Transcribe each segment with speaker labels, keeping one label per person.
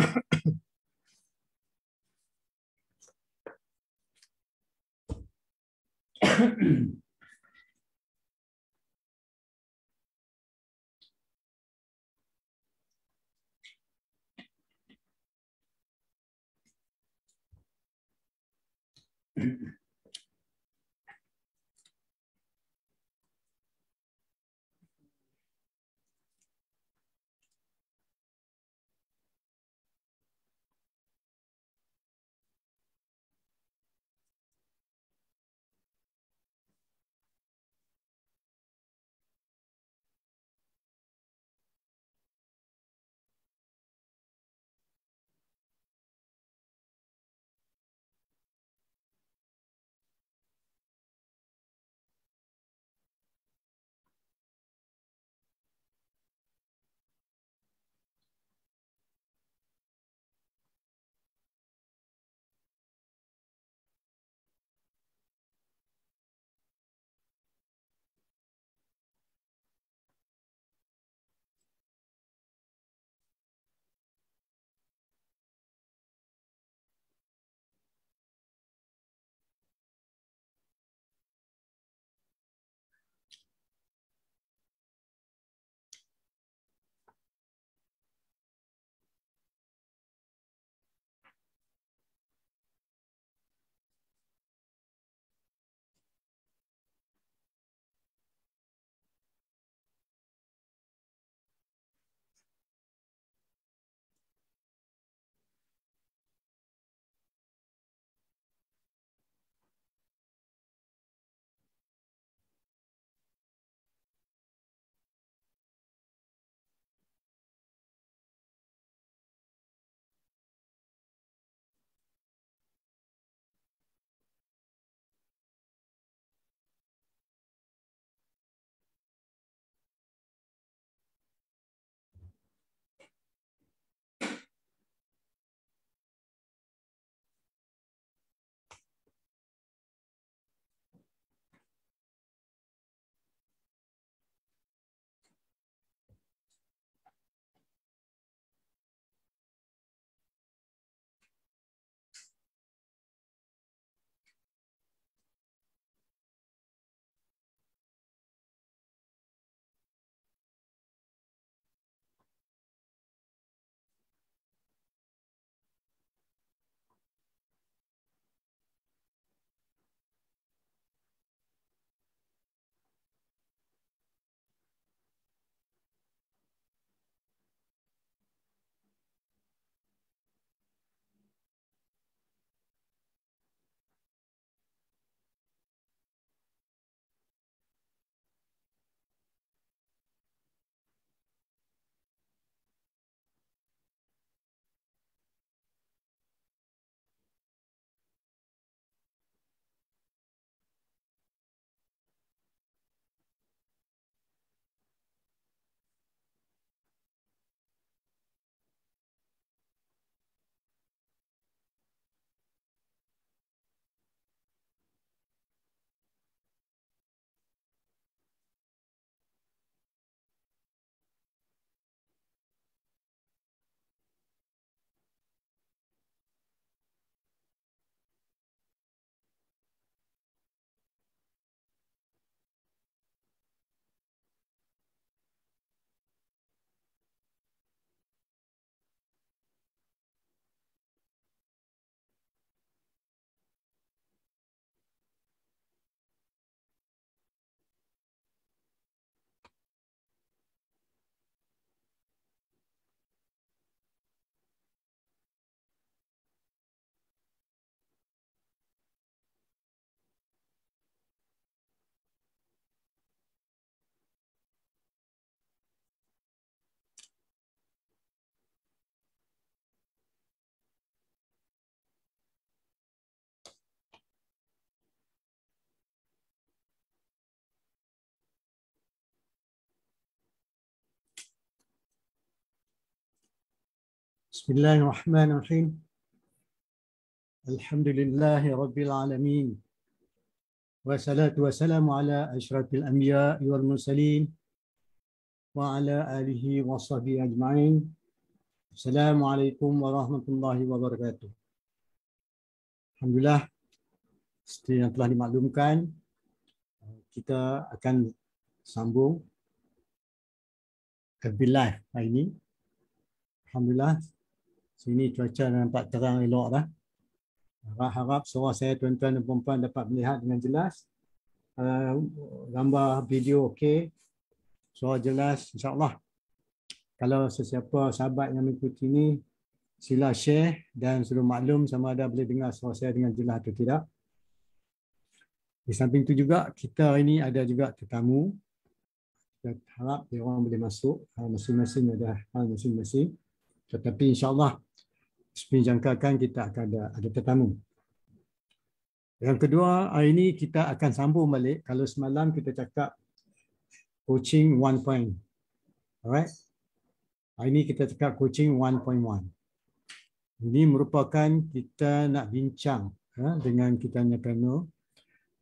Speaker 1: Mm-hmm.
Speaker 2: بسم الله الرحمن الرحيم الحمد لله رب العالمين والصلاة والسلام على أشرف الأنبياء والمرسلين وعلى آله وصحبه أجمعين السلام عليكم ورحمة الله وبركاته الحمد لله seperti yang telah dimaklumkan kita akan sambung FB Live hari ini Alhamdulillah Sini cuaca nampak terang elok dah. Harap-harap suara saya tuan-tuan dan perempuan dapat melihat dengan jelas. Uh, gambar video okey. Suara jelas insyaAllah. Kalau sesiapa sahabat yang mengikuti ini, sila share dan suruh maklum sama ada boleh dengar suara saya dengan jelas atau tidak. Di samping itu juga, kita ini ada juga tetamu. Kita harap dia orang boleh masuk. Uh, masing-masing ada hal masing-masing. Tetapi insyaAllah, seperti jangkakan kita akan ada, ada tetamu. Yang kedua, hari ini kita akan sambung balik. Kalau semalam kita cakap coaching 1.0. Alright. Hari ini kita cakap coaching 1.1. Ini merupakan kita nak bincang ha, dengan kita punya panel.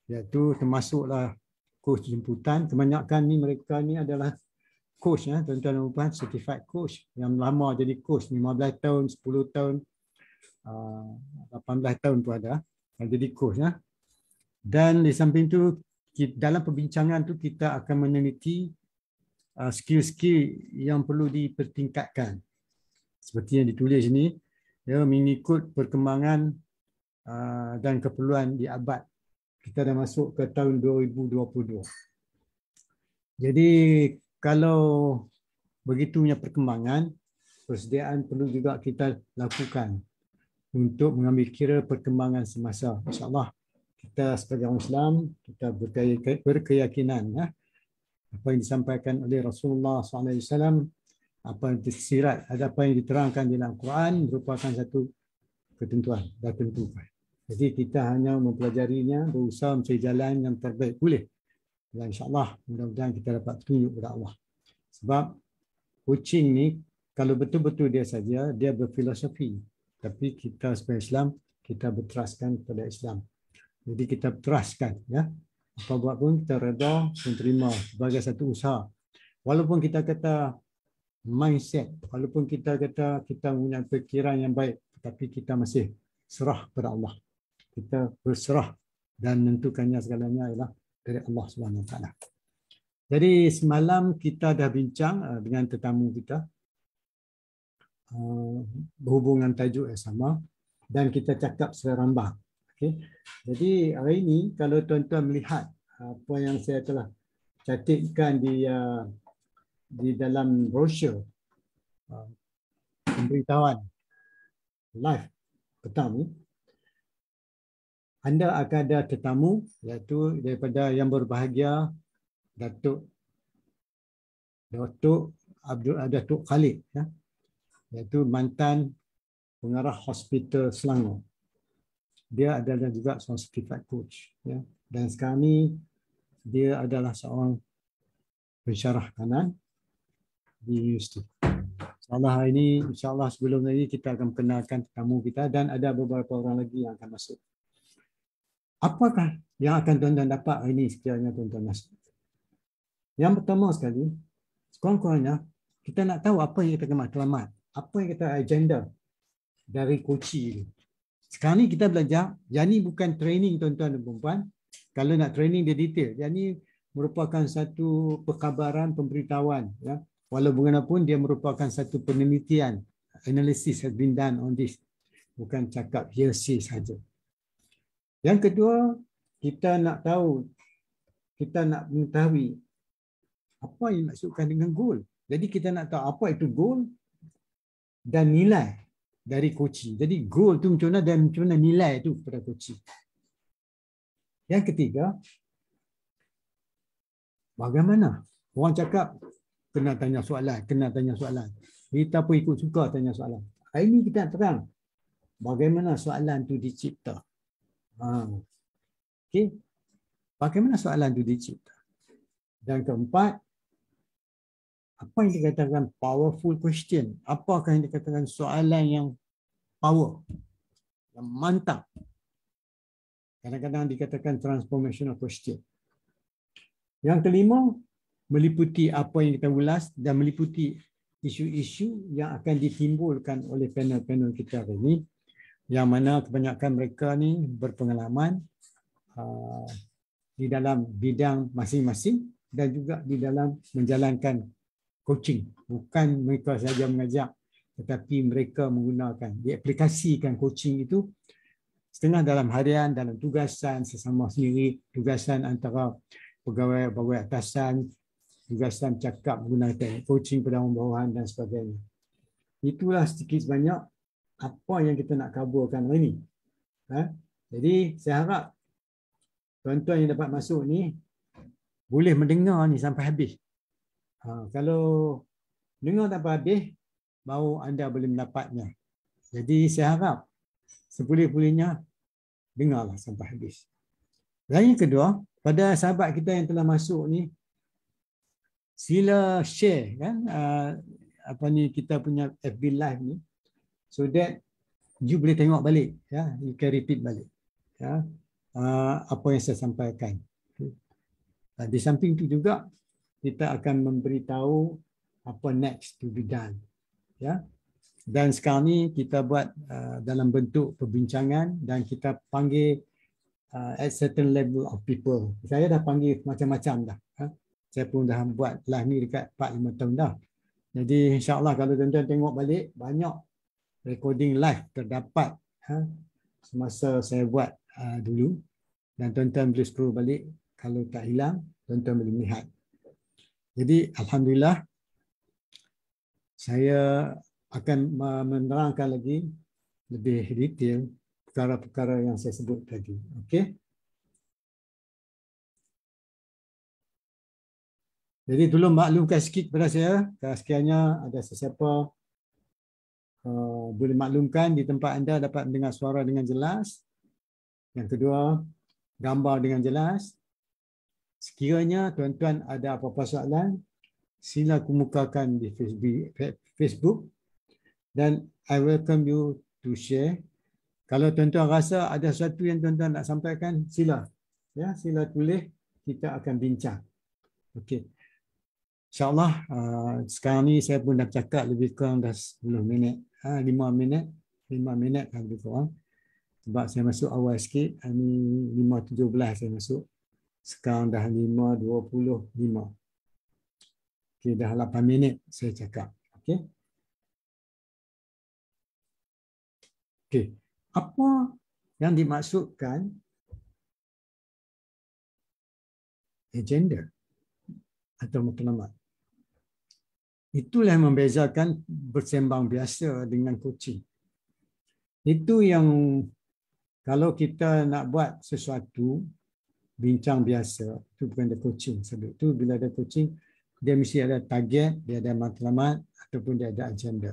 Speaker 2: Iaitu termasuklah coach jemputan. Kebanyakan ni mereka ni adalah coach ya tuan-tuan dan puan certified coach yang lama jadi coach 15 tahun 10 tahun 18 ah, tahun pun ada yang eh, jadi coach ya dan di samping itu dalam perbincangan tu kita akan meneliti ah, skill-skill yang perlu dipertingkatkan seperti yang ditulis ini ya mengikut perkembangan ah, dan keperluan di abad kita dah masuk ke tahun 2022 jadi kalau begitunya perkembangan, persediaan perlu juga kita lakukan untuk mengambil kira perkembangan semasa. InsyaAllah kita sebagai orang Islam, kita berkeyakinan ya, apa yang disampaikan oleh Rasulullah SAW, apa yang disirat, ada apa yang diterangkan dalam Quran merupakan satu ketentuan dan tentu. Jadi kita hanya mempelajarinya, berusaha mencari jalan yang terbaik boleh. Dan insyaAllah mudah-mudahan kita dapat tunjuk kepada Allah. Sebab kucing ni kalau betul-betul dia saja, dia berfilosofi. Tapi kita sebagai Islam, kita berteraskan kepada Islam. Jadi kita berteraskan. Ya. Apa buat pun kita reda menerima sebagai satu usaha. Walaupun kita kata mindset, walaupun kita kata kita punya fikiran yang baik, tapi kita masih serah kepada Allah. Kita berserah dan tentukannya segalanya ialah dari Allah Subhanahu Wa Taala. Jadi semalam kita dah bincang uh, dengan tetamu kita uh, berhubungan tajuk yang sama dan kita cakap serambah. Okay. Jadi hari ini kalau tuan-tuan melihat apa yang saya telah catatkan di uh, di dalam brosur pemberitahuan live petang ini, anda akan ada tetamu iaitu daripada yang berbahagia Datuk Datuk Abdul eh, Datuk Khalid ya iaitu mantan pengarah hospital Selangor. Dia adalah juga seorang certified coach ya dan sekarang ni dia adalah seorang pensyarah kanan di universiti. Insyaallah hari ini insyaallah sebelum ini kita akan kenalkan tetamu kita dan ada beberapa orang lagi yang akan masuk apakah yang akan tuan-tuan dapat hari ini sekiranya tuan-tuan masuk? Yang pertama sekali, sekurang-kurangnya, kita nak tahu apa yang kita kena matlamat. Apa yang kita agenda dari kuci ini. Sekarang ni kita belajar, yang ni bukan training tuan-tuan dan perempuan. Kalau nak training dia detail. Yang ni merupakan satu perkabaran, pemberitahuan. Ya. Walaupun dia merupakan satu penelitian. Analisis has been done on this. Bukan cakap hearsay saja. Yang kedua, kita nak tahu, kita nak mengetahui apa yang dimaksudkan dengan goal. Jadi kita nak tahu apa itu goal dan nilai dari koci. Jadi goal tu macam mana dan macam mana nilai itu pada koci. Yang ketiga, bagaimana? Orang cakap kena tanya soalan, kena tanya soalan. Kita pun ikut suka tanya soalan. Hari ini kita terang bagaimana soalan tu dicipta. Ha. Okay, Bagaimana soalan itu dicipta? Dan keempat, apa yang dikatakan powerful question? Apa yang dikatakan soalan yang power? Yang mantap? Kadang-kadang dikatakan transformational question. Yang kelima, meliputi apa yang kita ulas dan meliputi isu-isu yang akan ditimbulkan oleh panel-panel kita hari ini yang mana kebanyakan mereka ni berpengalaman uh, di dalam bidang masing-masing dan juga di dalam menjalankan coaching bukan mereka saja mengajar tetapi mereka menggunakan diaplikasikan coaching itu setengah dalam harian dalam tugasan sesama sendiri tugasan antara pegawai pegawai atasan tugasan cakap menggunakan coaching pada bawahan dan sebagainya itulah sedikit banyak apa yang kita nak kaburkan hari ini. Ha? Jadi saya harap tuan-tuan yang dapat masuk ni boleh mendengar ni sampai habis. Ha, kalau dengar sampai habis, baru anda boleh mendapatnya. Jadi saya harap sepulih-pulihnya dengarlah sampai habis. Dan yang kedua, pada sahabat kita yang telah masuk ni, sila share kan ah, apa ni kita punya FB live ni so that you boleh tengok balik ya you can repeat balik ya uh, apa yang saya sampaikan okay. uh, di samping itu juga kita akan memberitahu apa next to be done ya dan sekarang ni kita buat uh, dalam bentuk perbincangan dan kita panggil uh, at certain level of people saya dah panggil macam-macam dah ya. saya pun dah buat live ni dekat 4 5 tahun dah jadi insyaallah kalau tuan-tuan tengok balik banyak recording live terdapat ha, semasa saya buat uh, dulu dan tuan-tuan boleh scroll balik kalau tak hilang tuan-tuan boleh lihat. Jadi alhamdulillah saya akan menerangkan lagi lebih detail perkara-perkara yang saya sebut tadi. Okey. Jadi tolong maklumkan sikit kepada saya, sekiranya ada sesiapa Eh, boleh maklumkan di tempat anda dapat mendengar suara dengan jelas. Yang kedua, gambar dengan jelas. Sekiranya tuan-tuan ada apa-apa soalan, sila kemukakan di Facebook dan I welcome you to share. Kalau tuan-tuan rasa ada sesuatu yang tuan-tuan nak sampaikan, sila. Ya, sila tulis. kita akan bincang. Okay. InsyaAllah, uh, sekarang ni saya pun dah cakap lebih kurang dah 10 minit. Ha, ah, 5 minit. 5 minit kan lebih kurang. Sebab saya masuk awal sikit. Ini 5.17 saya masuk. Sekarang dah 5.25. Okay, dah 8 minit saya cakap. Okay. Okay. Apa yang dimaksudkan agenda atau matlamat? Itulah yang membezakan bersembang biasa dengan kucing. Itu yang kalau kita nak buat sesuatu bincang biasa itu bukan ada kucing. sebab itu bila ada kucing dia mesti ada target dia ada matlamat ataupun dia ada agenda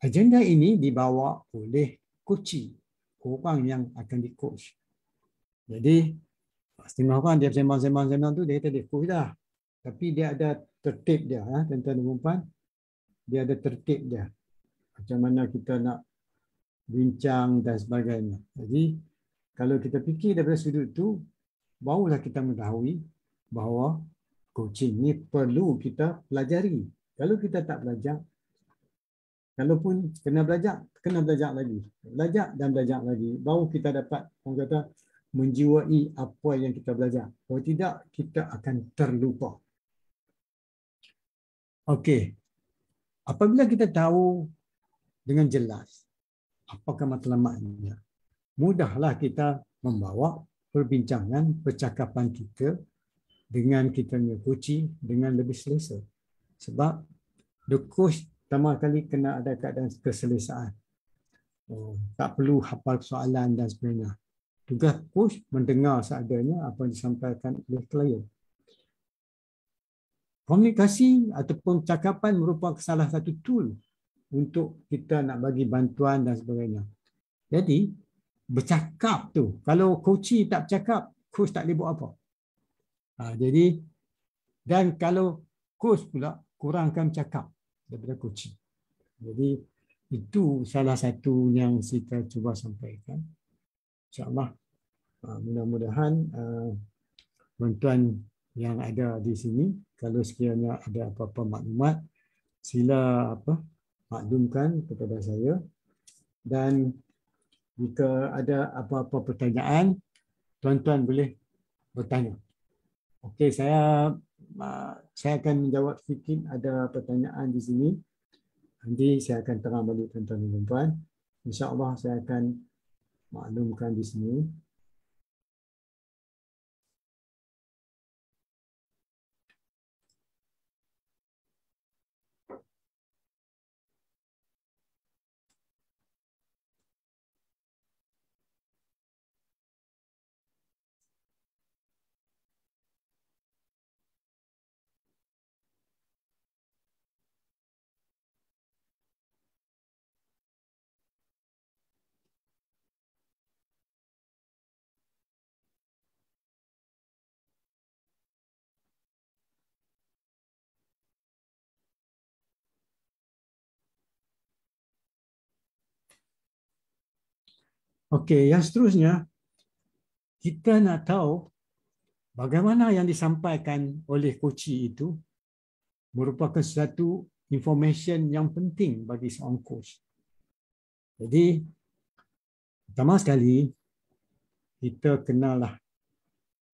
Speaker 2: agenda ini dibawa oleh coach orang yang akan di jadi pasti orang dia sembang sembang sembang tu dia kata dia coach dah tapi dia ada tertib dia ya tuan-tuan dan puan dia ada tertib dia macam mana kita nak bincang dan sebagainya jadi kalau kita fikir daripada sudut itu barulah kita mengetahui bahawa coaching ni perlu kita pelajari kalau kita tak belajar Kalaupun kena belajar, kena belajar lagi. Belajar dan belajar lagi. Baru kita dapat, orang kata, menjiwai apa yang kita belajar. Kalau tidak, kita akan terlupa. Okey. Apabila kita tahu dengan jelas apakah matlamatnya, mudahlah kita membawa perbincangan, percakapan kita dengan kita punya dengan lebih selesa. Sebab the coach pertama kali kena ada keadaan keselesaan. Oh, tak perlu hafal soalan dan sebagainya. Tugas coach mendengar seadanya apa yang disampaikan oleh klien komunikasi ataupun percakapan merupakan salah satu tool untuk kita nak bagi bantuan dan sebagainya. Jadi, bercakap tu. Kalau coach tak bercakap, coach tak boleh buat apa. Ha, jadi, dan kalau coach pula, kurangkan cakap daripada coach. Jadi, itu salah satu yang kita cuba sampaikan. InsyaAllah, ha, mudah-mudahan ha, bantuan yang ada di sini kalau sekiranya ada apa-apa maklumat sila apa maklumkan kepada saya dan jika ada apa-apa pertanyaan tuan-tuan boleh bertanya okey saya saya akan menjawab sedikit ada pertanyaan di sini nanti saya akan terang balik tuan-tuan dan puan insyaallah saya akan maklumkan di sini Okey, yang seterusnya kita nak tahu bagaimana yang disampaikan oleh koci itu merupakan satu information yang penting bagi seorang coach. Jadi pertama sekali kita kenalah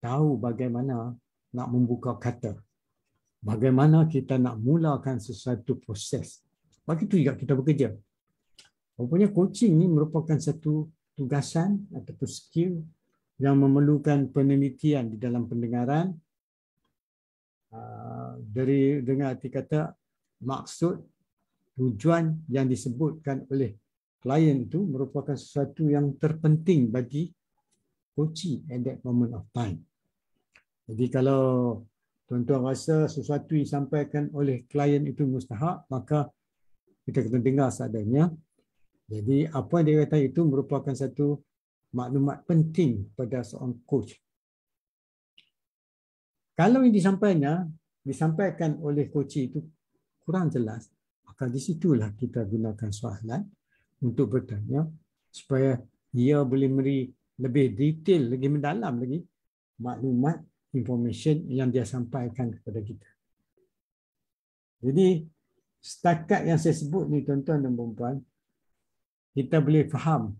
Speaker 2: tahu bagaimana nak membuka kata. Bagaimana kita nak mulakan sesuatu proses. Bagi itu juga kita bekerja. Rupanya coaching ni merupakan satu tugasan ataupun skill yang memerlukan penelitian di dalam pendengaran uh, dari dengan arti kata maksud tujuan yang disebutkan oleh klien itu merupakan sesuatu yang terpenting bagi koci at that moment of time. Jadi kalau tuan-tuan rasa sesuatu yang disampaikan oleh klien itu mustahak, maka kita kena dengar seadanya. Jadi apa yang dia kata itu merupakan satu maklumat penting pada seorang coach. Kalau yang disampaikannya disampaikan oleh coach itu kurang jelas, maka di situlah kita gunakan soalan untuk bertanya supaya dia boleh memberi lebih detail, lebih mendalam lagi maklumat information yang dia sampaikan kepada kita. Jadi setakat yang saya sebut ni tuan-tuan dan puan kita boleh faham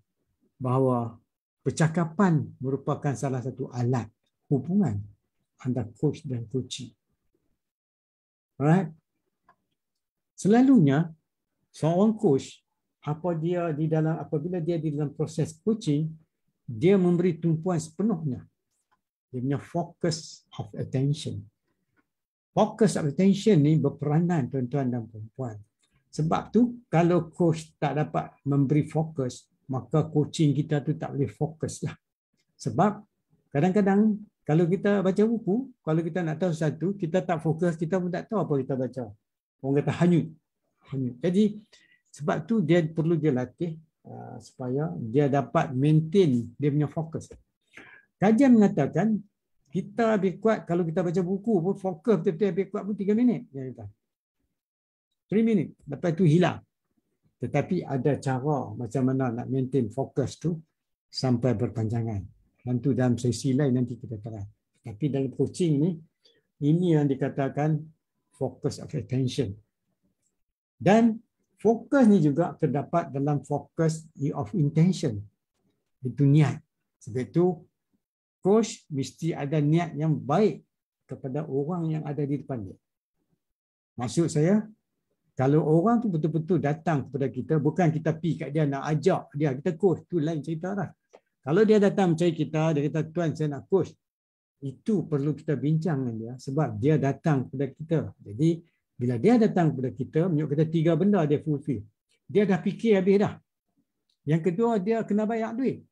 Speaker 2: bahawa percakapan merupakan salah satu alat hubungan antara coach dan coach. Alright. Selalunya seorang coach apa dia di dalam apabila dia di dalam proses coaching dia memberi tumpuan sepenuhnya dia punya focus of attention focus of attention ni berperanan tuan-tuan dan puan-puan sebab tu kalau coach tak dapat memberi fokus, maka coaching kita tu tak boleh fokus lah. Sebab kadang-kadang kalau kita baca buku, kalau kita nak tahu satu kita tak fokus, kita pun tak tahu apa kita baca. Orang kata hanyut. hanyut. Jadi sebab tu dia perlu dia latih uh, supaya dia dapat maintain dia punya fokus. Kajian mengatakan kita lebih kuat kalau kita baca buku pun fokus betul-betul lebih kuat pun 3 minit. 3 minit lepas tu hilang tetapi ada cara macam mana nak maintain fokus tu sampai berpanjangan dan dalam sesi lain nanti kita terang tapi dalam coaching ni ini yang dikatakan focus of attention dan fokus ni juga terdapat dalam focus of intention itu niat sebab tu coach mesti ada niat yang baik kepada orang yang ada di depan dia. Maksud saya, kalau orang tu betul-betul datang kepada kita, bukan kita pi kat dia nak ajak dia, kita coach, tu lain cerita lah. Kalau dia datang mencari kita, dia kata, Tuan saya nak coach, itu perlu kita bincang dengan dia sebab dia datang kepada kita. Jadi, bila dia datang kepada kita, menunjuk kita tiga benda dia fulfill. Dia dah fikir habis dah. Yang kedua, dia kena bayar duit.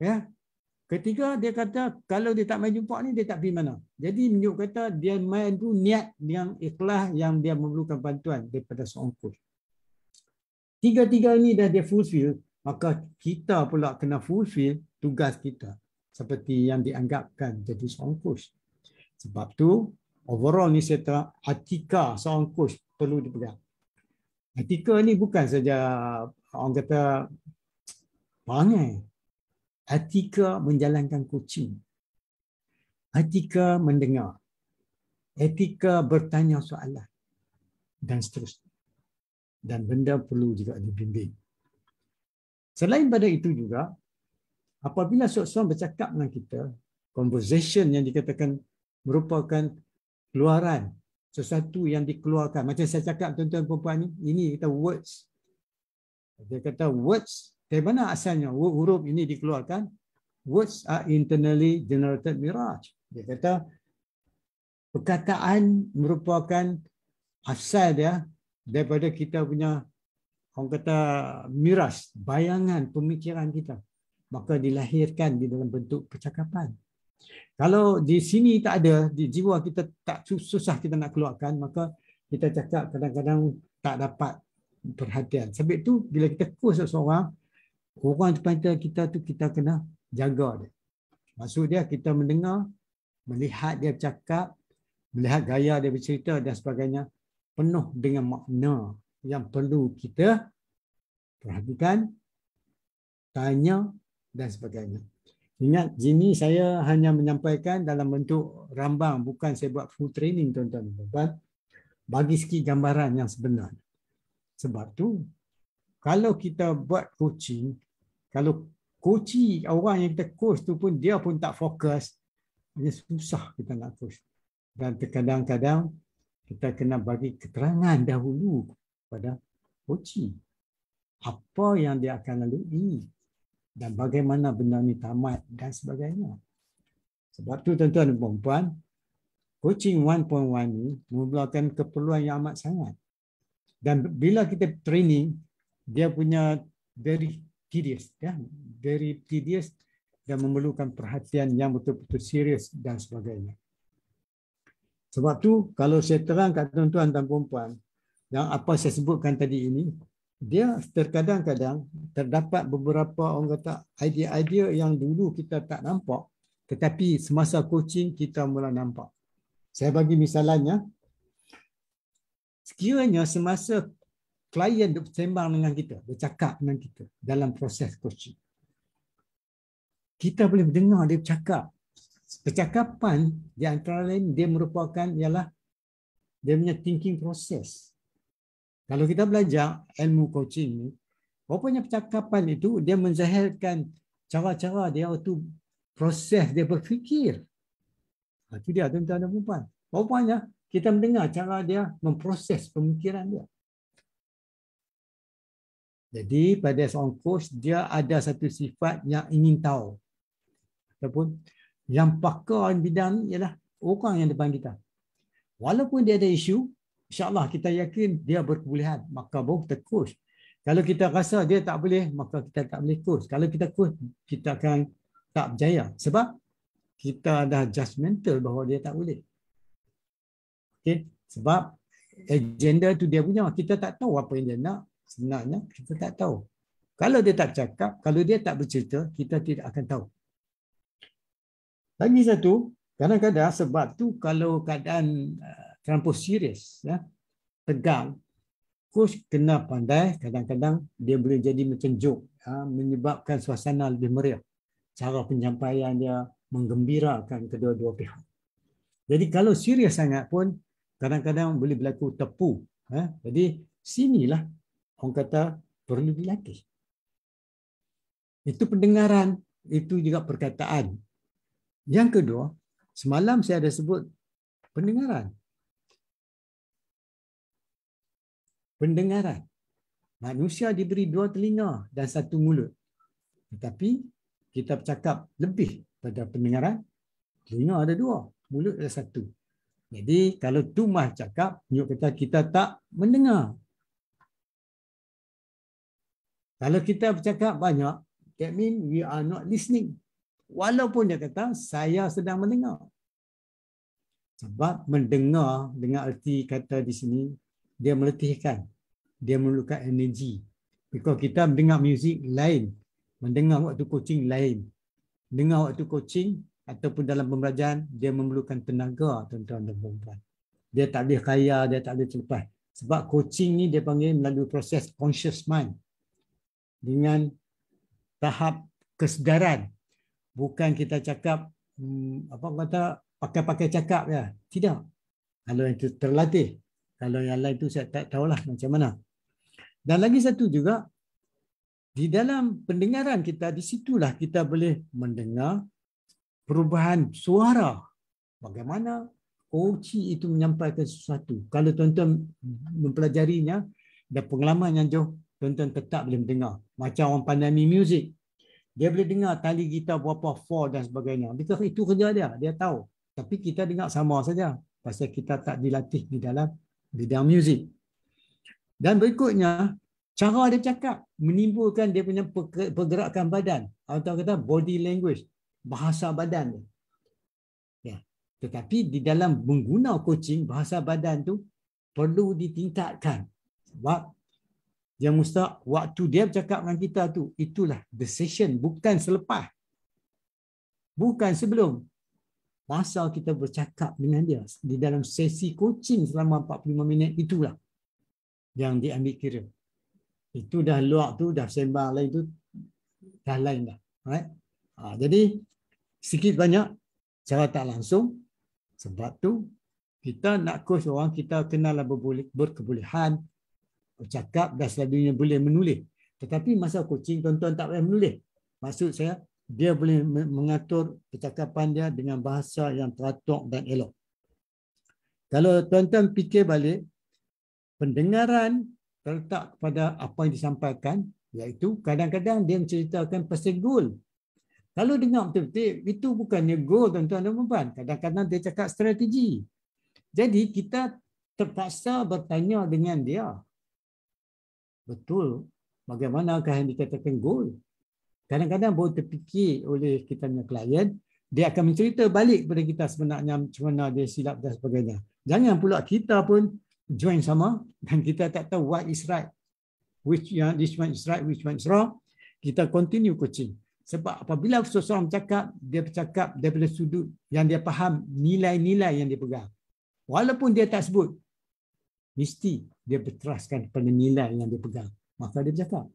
Speaker 2: Ya, Ketiga dia kata kalau dia tak mai jumpa ni dia tak pergi mana. Jadi menunjuk kata dia mai tu niat yang ikhlas yang dia memerlukan bantuan daripada seorang coach. Tiga-tiga ini dah dia fulfill, maka kita pula kena fulfill tugas kita seperti yang dianggapkan jadi seorang coach. Sebab tu overall ni serta etika seorang coach perlu dipegang. Etika ni bukan saja orang kata bangai, Atika menjalankan kucing. Atika mendengar. Etika bertanya soalan. Dan seterusnya. Dan benda perlu juga dibimbing. Selain pada itu juga, apabila seseorang bercakap dengan kita, conversation yang dikatakan merupakan keluaran, sesuatu yang dikeluarkan. Macam saya cakap tuan-tuan perempuan ini, ini kita words. Dia kata words dari mana asalnya huruf ini dikeluarkan? Words are internally generated mirage. Dia kata perkataan merupakan asal dia ya, daripada kita punya orang kata miras, bayangan pemikiran kita. Maka dilahirkan di dalam bentuk percakapan. Kalau di sini tak ada, di jiwa kita tak susah kita nak keluarkan, maka kita cakap kadang-kadang tak dapat perhatian. Sebab itu bila kita kursus seorang, orang sepanjang kita tu kita kena jaga dia. Maksud dia kita mendengar, melihat dia bercakap, melihat gaya dia bercerita dan sebagainya penuh dengan makna yang perlu kita perhatikan, tanya dan sebagainya. Ingat sini saya hanya menyampaikan dalam bentuk rambang bukan saya buat full training tuan-tuan. Bagi segi gambaran yang sebenar. Sebab tu kalau kita buat coaching, kalau coach orang yang kita coach tu pun dia pun tak fokus hanya susah kita nak coach dan terkadang-kadang kita kena bagi keterangan dahulu pada coach apa yang dia akan lalui dan bagaimana benda ni tamat dan sebagainya sebab tu tuan-tuan dan puan-puan coaching 1.1 ni memerlukan keperluan yang amat sangat dan bila kita training dia punya very tedious ya very tedious dan memerlukan perhatian yang betul-betul serius dan sebagainya sebab tu kalau saya terang kat tuan-tuan dan puan-puan yang apa saya sebutkan tadi ini dia terkadang-kadang terdapat beberapa orang kata idea-idea yang dulu kita tak nampak tetapi semasa coaching kita mula nampak saya bagi misalannya sekiranya semasa klien sembang dengan kita, bercakap dengan kita dalam proses coaching. Kita boleh dengar dia bercakap. Percakapan di antara lain dia merupakan ialah dia punya thinking process. Kalau kita belajar ilmu coaching ni, rupanya percakapan itu dia menzahirkan cara-cara dia untuk proses dia berfikir. Ha, itu dia tuan-tuan dan puan-puan. Rupanya kita mendengar cara dia memproses pemikiran dia. Jadi pada seorang coach dia ada satu sifat yang ingin tahu ataupun yang pakar bidang ni ialah orang yang depan kita. Walaupun dia ada isu, insya-Allah kita yakin dia berkebolehan, maka boleh kita coach. Kalau kita rasa dia tak boleh, maka kita tak boleh coach. Kalau kita coach, kita akan tak berjaya sebab kita dah judgmental bahawa dia tak boleh. Okey, sebab agenda tu dia punya, kita tak tahu apa yang dia nak, sebenarnya kita tak tahu. Kalau dia tak cakap, kalau dia tak bercerita, kita tidak akan tahu. Lagi satu, kadang-kadang sebab tu kalau keadaan eh, terlampau serius, ya, tegang, coach kena pandai, kadang-kadang dia boleh jadi macam joke, ya, menyebabkan suasana lebih meriah. Cara penyampaian dia menggembirakan kedua-dua pihak. Jadi kalau serius sangat pun, kadang-kadang boleh berlaku tepu. Ya. Jadi sinilah orang kata perlu dilatih. Itu pendengaran, itu juga perkataan. Yang kedua, semalam saya ada sebut pendengaran. Pendengaran. Manusia diberi dua telinga dan satu mulut. Tetapi kita bercakap lebih pada pendengaran, telinga ada dua, mulut ada satu. Jadi kalau tumah cakap, kita tak mendengar kalau kita bercakap banyak, that mean we are not listening. Walaupun dia kata, saya sedang mendengar. Sebab mendengar dengan arti kata di sini, dia meletihkan. Dia memerlukan energi. Because kita mendengar muzik lain. Mendengar waktu coaching lain. Dengar waktu coaching ataupun dalam pembelajaran, dia memerlukan tenaga tuan-tuan dan perempuan. Dia tak boleh kaya, dia tak boleh terlepas. Sebab coaching ni dia panggil melalui proses conscious mind dengan tahap kesedaran bukan kita cakap hmm, apa kata pakai-pakai cakap ya tidak kalau yang terlatih kalau yang lain itu saya tak tahulah macam mana dan lagi satu juga di dalam pendengaran kita di situlah kita boleh mendengar perubahan suara bagaimana Koci itu menyampaikan sesuatu. Kalau tuan-tuan mempelajarinya, dan pengalaman yang jauh tuan-tuan tetap boleh mendengar. Macam orang pandami music. Dia boleh dengar tali gitar berapa, four dan sebagainya. Because itu kerja dia. Dia tahu. Tapi kita dengar sama saja. Pasal kita tak dilatih di dalam bidang music. Dan berikutnya, cara dia cakap menimbulkan dia punya pergerakan badan. Atau kata body language. Bahasa badan. Dia. Ya. Tetapi di dalam menggunakan coaching, bahasa badan tu perlu ditingkatkan. Sebab yang Ustaz, waktu dia bercakap dengan kita tu, itulah the session, bukan selepas. Bukan sebelum. Masa kita bercakap dengan dia di dalam sesi coaching selama 45 minit, itulah yang diambil kira. Itu dah luar tu, dah sembah lain tu, dah lain dah. Right? Ha, jadi, sikit banyak, cara tak langsung, sebab tu, kita nak coach orang, kita kenal lah berkebolehan, bercakap dan selalunya boleh menulis. Tetapi masa coaching tuan-tuan tak boleh menulis. Maksud saya dia boleh mengatur percakapan dia dengan bahasa yang teratur dan elok. Kalau tuan-tuan fikir balik, pendengaran terletak kepada apa yang disampaikan iaitu kadang-kadang dia menceritakan pasal gol. Kalau dengar betul-betul, itu bukannya gol tuan-tuan dan puan Kadang-kadang dia cakap strategi. Jadi kita terpaksa bertanya dengan dia betul bagaimana akan yang dikatakan goal. Kadang-kadang baru terfikir oleh kita punya klien, dia akan mencerita balik kepada kita sebenarnya macam mana dia silap dan sebagainya. Jangan pula kita pun join sama dan kita tak tahu what is right. Which ya, one is right, which one is wrong. Kita continue coaching. Sebab apabila seseorang bercakap, dia bercakap daripada sudut yang dia faham nilai-nilai yang dia pegang. Walaupun dia tak sebut, mesti dia berteraskan kepada nilai yang dia pegang. Maka dia bercakap.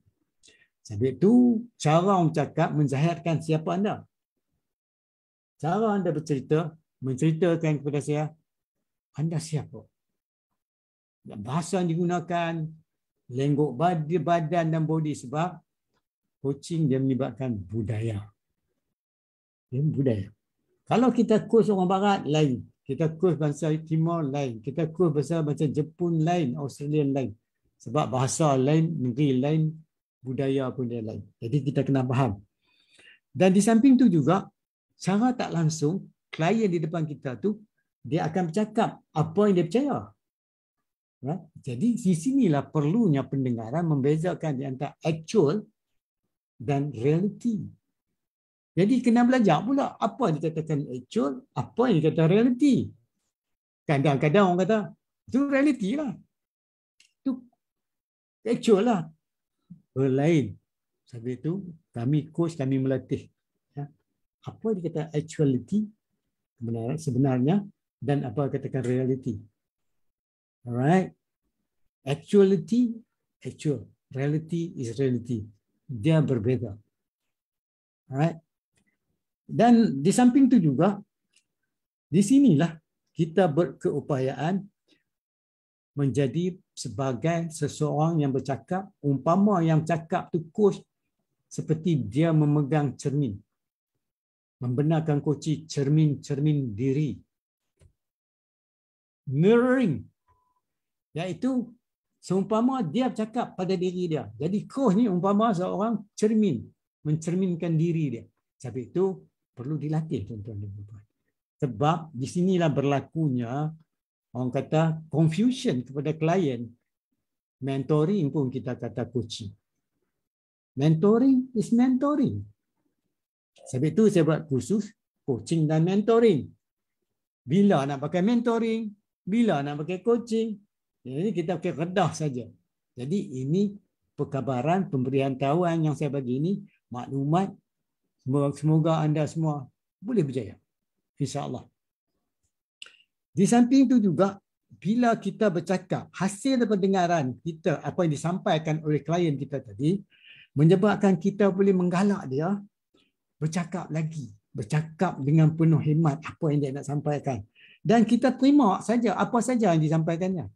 Speaker 2: Sebab itu, cara orang cakap menzahirkan siapa anda. Cara anda bercerita, menceritakan kepada saya, anda siapa. Dan bahasa yang digunakan, lenggok badan dan bodi sebab coaching dia menyebabkan budaya. Dia budaya. Kalau kita coach orang barat, lain kita kurs bahasa Timor lain, kita kurs bahasa macam Jepun lain, Australia lain. Sebab bahasa lain, negeri lain, budaya pun dia lain. Jadi kita kena faham. Dan di samping tu juga, cara tak langsung, klien di depan kita tu dia akan bercakap apa yang dia percaya. Ha? Jadi di sinilah perlunya pendengaran membezakan di antara actual dan reality. Jadi kena belajar pula apa yang dikatakan actual, apa yang dikatakan reality. Kadang-kadang orang kata, itu reality lah. Itu actual lah. Berlain. Sebab itu kami coach, kami melatih. Ya. Apa yang dikatakan actuality sebenarnya dan apa yang dikatakan reality. Alright. Actuality, actual. Reality is reality. Dia berbeza. Alright. Dan di samping itu juga, di sinilah kita berkeupayaan menjadi sebagai seseorang yang bercakap, umpama yang cakap tu coach seperti dia memegang cermin. Membenarkan koci cermin-cermin diri. Mirroring. Iaitu seumpama dia bercakap pada diri dia. Jadi koh ni umpama seorang cermin. Mencerminkan diri dia. Sebab itu perlu dilatih tuan-tuan dan puan-puan. Sebab di sinilah berlakunya orang kata confusion kepada klien. Mentoring pun kita kata coaching. Mentoring is mentoring. Sebab itu saya buat khusus coaching dan mentoring. Bila nak pakai mentoring, bila nak pakai coaching. Jadi kita pakai redah saja. Jadi ini perkabaran pemberian tahuan yang saya bagi ini maklumat Semoga, semoga anda semua boleh berjaya. InsyaAllah. Di samping itu juga, bila kita bercakap, hasil pendengaran kita, apa yang disampaikan oleh klien kita tadi, menyebabkan kita boleh menggalak dia, bercakap lagi. Bercakap dengan penuh hemat apa yang dia nak sampaikan. Dan kita terima saja apa saja yang disampaikannya.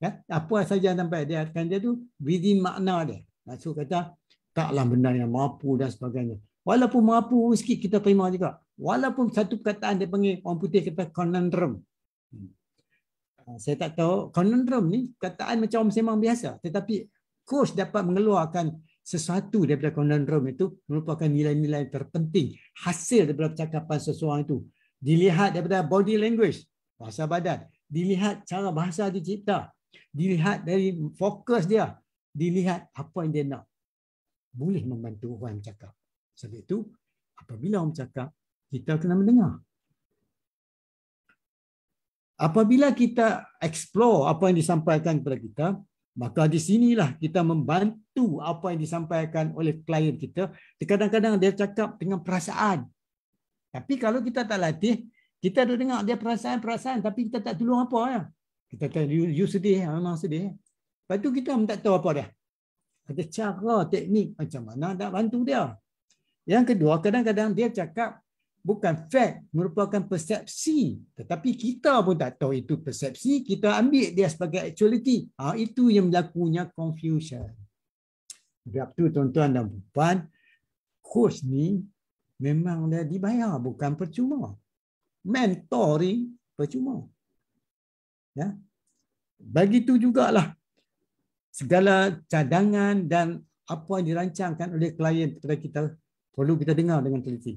Speaker 2: Ya? Apa saja yang sampai dia akan dia tu within makna dia. Maksud kata, taklah benda yang mampu dan sebagainya. Walaupun mampu, sikit kita terima juga. Walaupun satu perkataan dia panggil orang putih kata conundrum. Hmm. Ha, saya tak tahu conundrum ni perkataan macam orang sembang biasa. Tetapi coach dapat mengeluarkan sesuatu daripada conundrum itu merupakan nilai-nilai terpenting hasil daripada percakapan seseorang itu. Dilihat daripada body language, bahasa badan. Dilihat cara bahasa dicipta. Dilihat dari fokus dia. Dilihat apa yang dia nak. Boleh membantu orang cakap. Sebab itu, apabila orang cakap kita kena mendengar. Apabila kita explore apa yang disampaikan kepada kita, maka di sinilah kita membantu apa yang disampaikan oleh klien kita. Kadang-kadang dia cakap dengan perasaan. Tapi kalau kita tak latih, kita ada dengar dia perasaan-perasaan tapi kita tak tolong apa. Ya? Kita kata, you, you sedih, ha, memang sedih. Lepas itu kita tak tahu apa dia. Ada cara, teknik macam mana nak bantu dia. Yang kedua, kadang-kadang dia cakap bukan fact, merupakan persepsi. Tetapi kita pun tak tahu itu persepsi, kita ambil dia sebagai actuality. Ha, itu yang berlakunya confusion. Sebab itu tuan-tuan dan puan, kos ni memang dah dibayar, bukan percuma. Mentoring percuma. Ya. Begitu jugalah segala cadangan dan apa yang dirancangkan oleh klien kepada kita perlu kita dengar dengan teliti.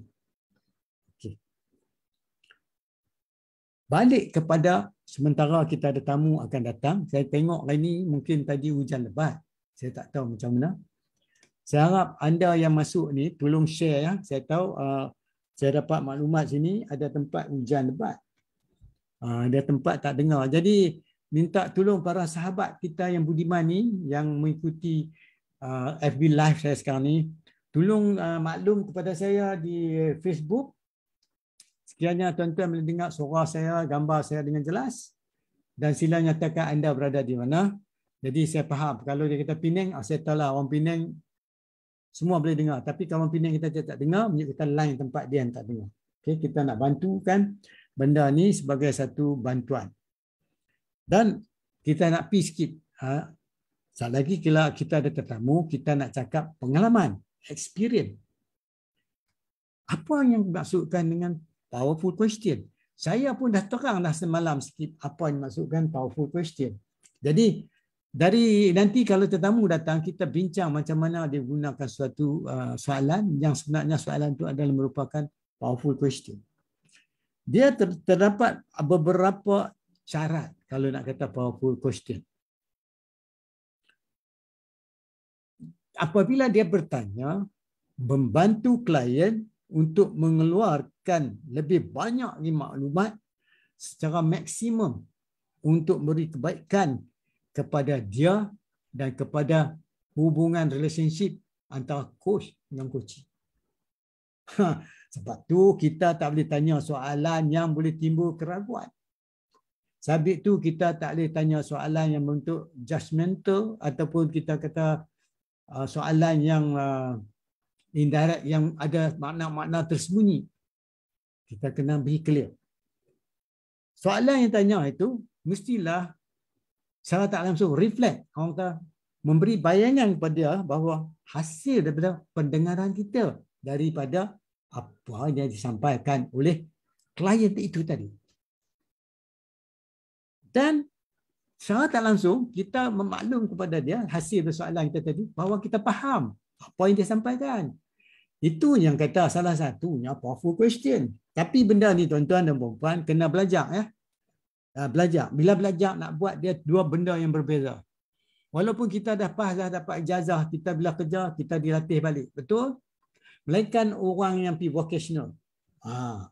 Speaker 2: Okay. Balik kepada sementara kita ada tamu akan datang. Saya tengok hari ini mungkin tadi hujan lebat. Saya tak tahu macam mana. Saya harap anda yang masuk ni tolong share ya. Saya tahu uh, saya dapat maklumat sini ada tempat hujan lebat. Uh, ada tempat tak dengar. Jadi minta tolong para sahabat kita yang budiman ni yang mengikuti uh, FB live saya sekarang ni tolong uh, maklum kepada saya di Facebook. Sekiranya tuan-tuan boleh dengar suara saya, gambar saya dengan jelas dan sila nyatakan anda berada di mana. Jadi saya faham kalau dia kata Penang, ah, saya tahu lah orang Penang semua boleh dengar. Tapi kalau orang Penang kita tak dengar, kita lain tempat dia yang tak dengar. Okay, kita nak bantukan benda ni sebagai satu bantuan. Dan kita nak pergi sikit. Ha? Ah. Saat lagi kita ada tetamu, kita nak cakap pengalaman experience. Apa yang dimaksudkan dengan powerful question? Saya pun dah terang dah semalam sikit apa yang dimaksudkan powerful question. Jadi dari nanti kalau tetamu datang kita bincang macam mana dia gunakan suatu uh, soalan yang sebenarnya soalan itu adalah merupakan powerful question. Dia terdapat beberapa syarat kalau nak kata powerful question. apabila dia bertanya membantu klien untuk mengeluarkan lebih banyak ni maklumat secara maksimum untuk beri kebaikan kepada dia dan kepada hubungan relationship antara coach dengan coach. Ha, sebab tu kita tak boleh tanya soalan yang boleh timbul keraguan. Sebab tu kita tak boleh tanya soalan yang bentuk judgmental ataupun kita kata Ah, soalan yang ah, indirect yang ada makna-makna tersembunyi. Kita kena be clear. Soalan yang tanya itu mestilah secara tak langsung reflect orang kata memberi bayangan kepada dia bahawa hasil daripada pendengaran kita daripada apa yang disampaikan oleh klien itu tadi. Dan secara tak langsung kita memaklum kepada dia hasil persoalan kita tadi bahawa kita faham apa yang dia sampaikan. Itu yang kata salah satunya powerful question. Tapi benda ni tuan-tuan dan puan-puan kena belajar ya. Ah, belajar. Bila belajar nak buat dia dua benda yang berbeza. Walaupun kita dah pas dah dapat ijazah, kita bila kerja kita dilatih balik. Betul? Melainkan orang yang pergi vocational. Ha.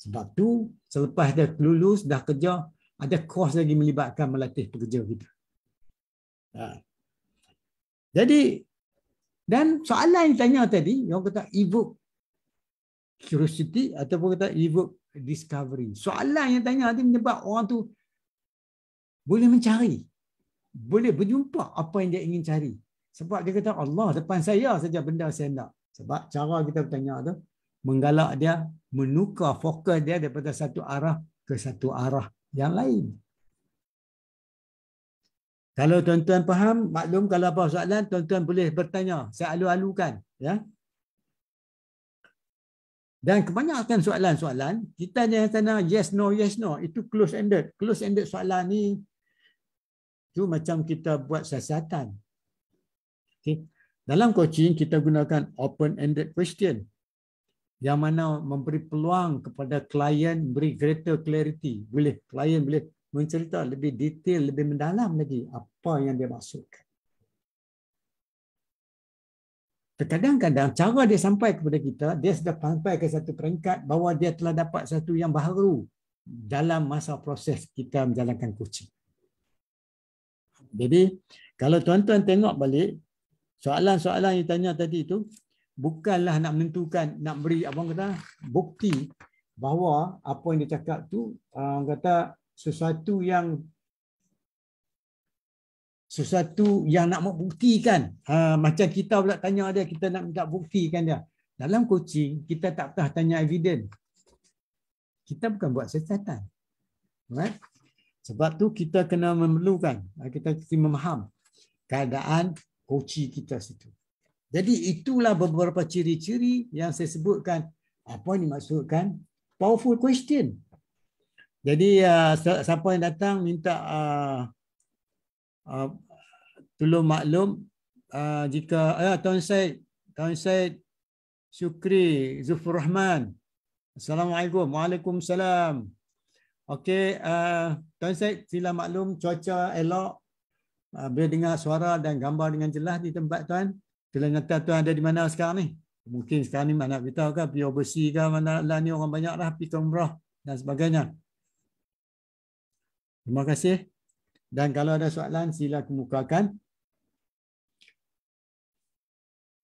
Speaker 2: Sebab tu selepas dia lulus dah kerja ada kos lagi melibatkan melatih pekerja kita. Ha. Jadi dan soalan yang tanya tadi, yang kata ebook curiosity ataupun kata ebook discovery. Soalan yang tanya tadi menyebab orang tu boleh mencari. Boleh berjumpa apa yang dia ingin cari. Sebab dia kata Allah depan saya saja benda saya nak. Sebab cara kita bertanya tu menggalak dia, menukar fokus dia daripada satu arah ke satu arah yang lain. Kalau tuan-tuan faham, maklum kalau apa soalan, tuan-tuan boleh bertanya. Saya alu-alukan. Ya? Dan kebanyakan soalan-soalan, kita hanya tanya yes, no, yes, no. Itu close-ended. Close-ended soalan ni tu macam kita buat siasatan. Okay. Dalam coaching, kita gunakan open-ended question yang mana memberi peluang kepada klien beri greater clarity boleh klien boleh mencerita lebih detail lebih mendalam lagi apa yang dia maksudkan terkadang-kadang cara dia sampai kepada kita dia sudah sampai ke satu peringkat bahawa dia telah dapat satu yang baru dalam masa proses kita menjalankan coaching jadi kalau tuan-tuan tengok balik soalan-soalan yang tanya tadi itu bukanlah nak menentukan nak beri apa orang kata bukti bahawa apa yang dia cakap tu ah, orang kata sesuatu yang sesuatu yang nak membuktikan ha, ah, macam kita pula tanya dia kita nak minta buktikan dia dalam coaching kita tak pernah tanya evidence kita bukan buat siasatan right? sebab tu kita kena memerlukan ah, kita mesti memaham keadaan coaching kita situ jadi itulah beberapa ciri-ciri yang saya sebutkan. Apa ini maksudkan? Powerful question. Jadi uh, siapa yang datang minta uh, uh, tolong maklum uh, jika uh, Tuan Syed, Tuan Syed Syukri, Zufur Rahman. Assalamualaikum. Waalaikumsalam. Okey, uh, Tuan Syed sila maklum cuaca elok. Uh, boleh dengar suara dan gambar dengan jelas di tempat Tuan. Bila kata tuan ada di mana sekarang ni? Mungkin sekarang ni mana kita kan? Pihak besi kan? Mana lah ni orang banyak lah. Pihak umrah dan sebagainya. Terima kasih. Dan kalau ada soalan sila kemukakan.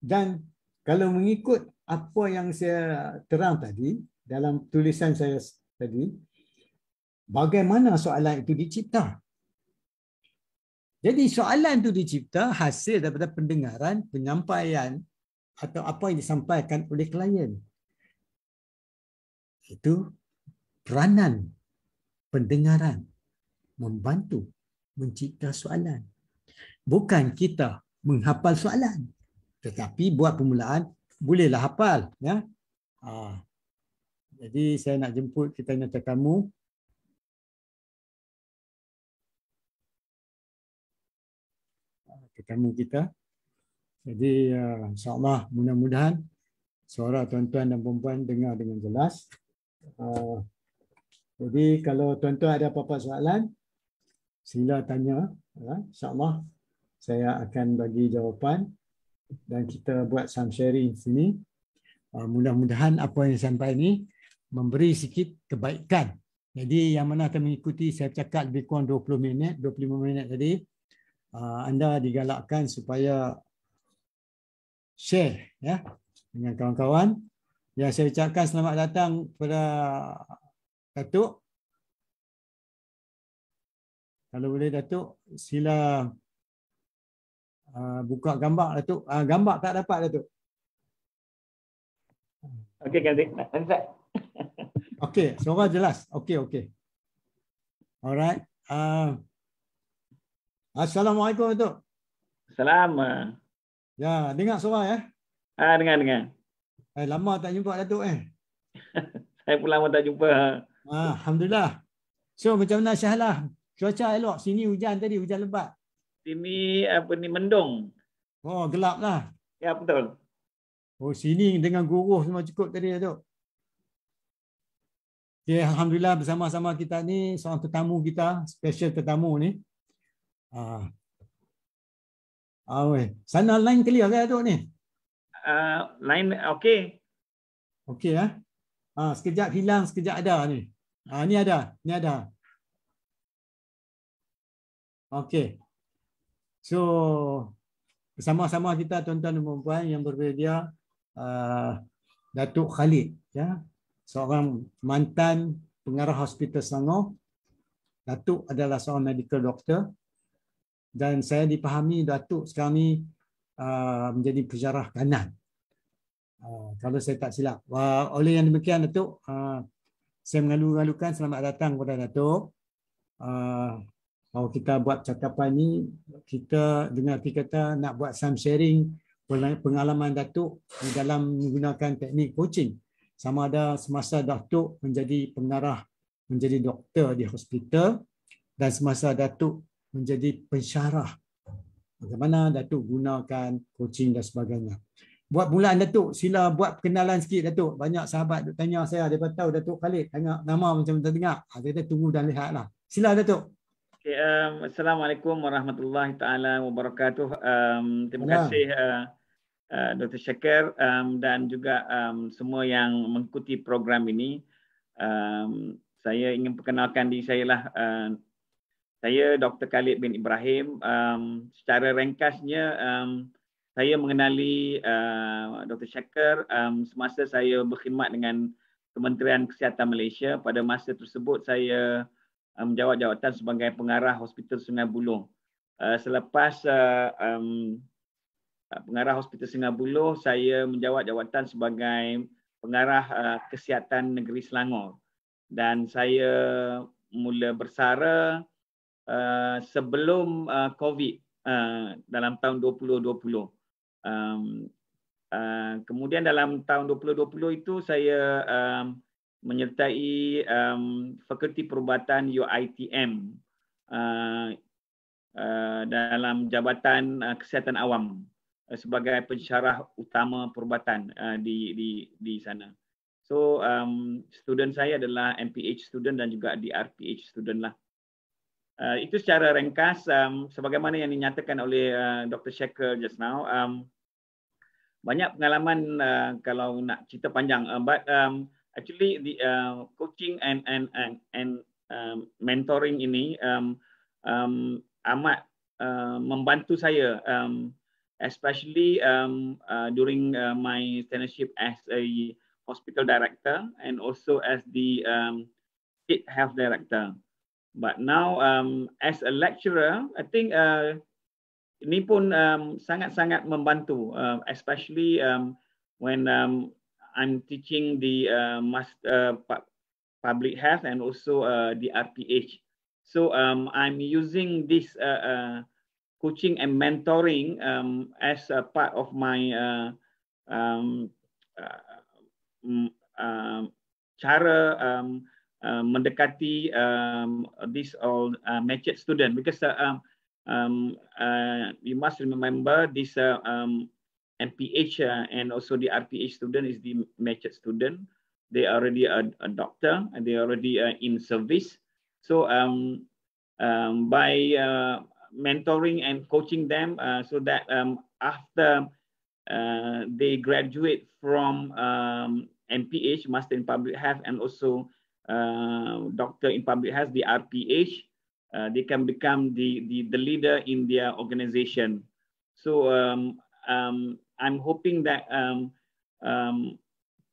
Speaker 2: Dan kalau mengikut apa yang saya terang tadi dalam tulisan saya tadi, bagaimana soalan itu dicipta? Jadi soalan itu dicipta hasil daripada pendengaran, penyampaian atau apa yang disampaikan oleh klien. Itu peranan pendengaran membantu mencipta soalan. Bukan kita menghafal soalan. Tetapi buat permulaan, bolehlah hafal. Ya? Ha. Jadi saya nak jemput kita nak kamu. tetamu kita. Jadi uh, insyaAllah mudah-mudahan suara tuan-tuan dan perempuan dengar dengan jelas. Uh, jadi kalau tuan-tuan ada apa-apa soalan, sila tanya. Ya. InsyaAllah saya akan bagi jawapan dan kita buat some sharing sini. Uh, mudah-mudahan apa yang sampai ini memberi sikit kebaikan. Jadi yang mana akan mengikuti saya cakap lebih kurang 20 minit, 25 minit tadi, Ah, anda digalakkan supaya share ya dengan kawan-kawan. Ya saya ucapkan selamat datang kepada Datuk. Kalau boleh Datuk sila ah, buka gambar Datuk. Ah, gambar tak dapat Datuk.
Speaker 3: Okey kan Ustaz.
Speaker 2: Okey, suara jelas. Okey, okey. Alright. Uh, Assalamualaikum tu. Salam. Ya, dengar suara ya.
Speaker 3: Ah, dengar dengar.
Speaker 2: Eh, lama tak jumpa Datuk lah, eh.
Speaker 3: Saya pun lama tak jumpa. Ha.
Speaker 2: ha Alhamdulillah. So macam mana Syahlah? Cuaca elok. Sini hujan tadi, hujan lebat.
Speaker 3: Sini apa ni
Speaker 2: mendung. Oh, gelap lah. Ya, betul. Oh, sini dengan guruh semua cukup tadi Datuk. Eh, okay, Alhamdulillah bersama-sama kita ni seorang tetamu kita, special tetamu ni. Ah. Ah, weh. Sana line clear ke aduk ni?
Speaker 3: Uh, line okey.
Speaker 2: Okey eh. Ah, sekejap hilang, sekejap ada ni. Ah, ni ada. Ni ada. Okey. So sama sama kita tuan-tuan dan puan yang berbahagia uh, Datuk Khalid ya. Seorang mantan pengarah hospital Sangau. Datuk adalah seorang medical doctor dan saya dipahami Datuk sekarang ni uh, menjadi pejarah kanan. Uh, kalau saya tak silap. Uh, oleh yang demikian Datuk, uh, saya mengalu-alukan selamat datang kepada Datuk. Uh, kalau kita buat cakapan ini, kita dengan arti kata nak buat some sharing pengalaman Datuk dalam menggunakan teknik coaching. Sama ada semasa Datuk menjadi pengarah menjadi doktor di hospital dan semasa Datuk menjadi pensyarah bagaimana Datuk gunakan coaching dan sebagainya. Buat bulan Datuk, sila buat perkenalan sikit Datuk. Banyak sahabat tanya saya, dia tahu Datuk Khalid, tanya nama macam tu tengah. Saya kata tunggu dan lihatlah. Sila Datuk.
Speaker 3: Okay, um, Assalamualaikum warahmatullahi taala wabarakatuh. Um, terima ya. kasih uh, uh, Dr. Syakir um, dan juga um, semua yang mengikuti program ini. Um, saya ingin perkenalkan diri saya lah uh, saya Dr. Khalid bin Ibrahim. Um, secara ringkasnya, um, saya mengenali uh, Dr. Shaker um, semasa saya berkhidmat dengan Kementerian Kesihatan Malaysia. Pada masa tersebut, saya menjawab um, jawatan sebagai pengarah Hospital Sungai Buloh. Uh, selepas uh, um, uh, pengarah Hospital Sungai Buloh, saya menjawab jawatan sebagai pengarah uh, Kesihatan Negeri Selangor. Dan saya mula bersara Uh, sebelum uh, COVID uh, dalam tahun 2020. Um, uh, kemudian dalam tahun 2020 itu saya um, menyertai um, Fakulti Perubatan UITM uh, uh, dalam Jabatan uh, Kesihatan Awam uh, sebagai pensyarah utama perubatan uh, di di di sana. So um, student saya adalah MPH student dan juga DRPH student lah. Eh, itu secara ringkas um, sebagaimana yang dinyatakan oleh uh, eh, Dr. Shekel just now um, banyak pengalaman uh, kalau nak cerita panjang uh, but um, actually the uh, coaching and and and, and um, mentoring ini um, um, amat uh, membantu saya um, especially um, uh, during uh, my tenorship as a hospital director and also as the um, state health director. But now um, as a lecturer, I think uh, ini pun um, sangat-sangat membantu, uh, especially um, when um, I'm teaching the uh, master, uh, public health and also uh, the RPH. So um, I'm using this uh, uh, coaching and mentoring um, as a part of my uh, um, uh, uh, cara um, Um, mendekati um, this all uh, matured student because uh, um, um, uh, you must remember this uh, um, MPH uh, and also the RPH student is the matured student. They already a, a doctor and they already uh, in service. So um, um, by uh, mentoring and coaching them uh, so that um, after uh, they graduate from um, MPH, Master in Public Health and also Uh, doctor in public health, the RPH, uh, they can become the, the, the, leader in their organization. So um, um, I'm hoping that um, um,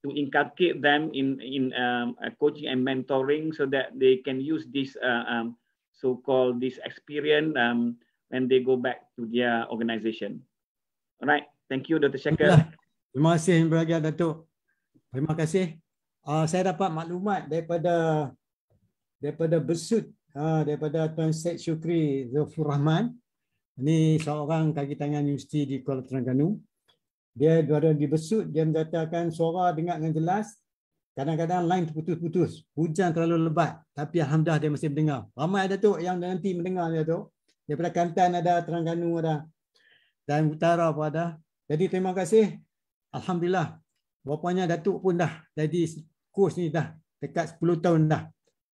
Speaker 3: to inculcate them in in um, coaching and mentoring so that they can use this uh, um, so-called this experience um, when they go back to their organization. All right. Thank you, Dr. Shaker.
Speaker 2: Terima kasih, Braga Terima kasih. uh, saya dapat maklumat daripada daripada Besut uh, ah, daripada Tuan Syed Syukri Zulfur Rahman. Ini seorang kaki tangan universiti di Kuala Terengganu. Dia berada di Besut, dia mendatangkan suara dengar dengan jelas. Kadang-kadang line terputus-putus, hujan terlalu lebat. Tapi Alhamdulillah dia masih mendengar. Ramai ada tu yang nanti mendengar dia tu. Daripada Kantan ada, Terengganu ada. Dan utara apa ada. Jadi terima kasih. Alhamdulillah. Rupanya Datuk pun dah jadi kurs ni dah dekat 10 tahun dah.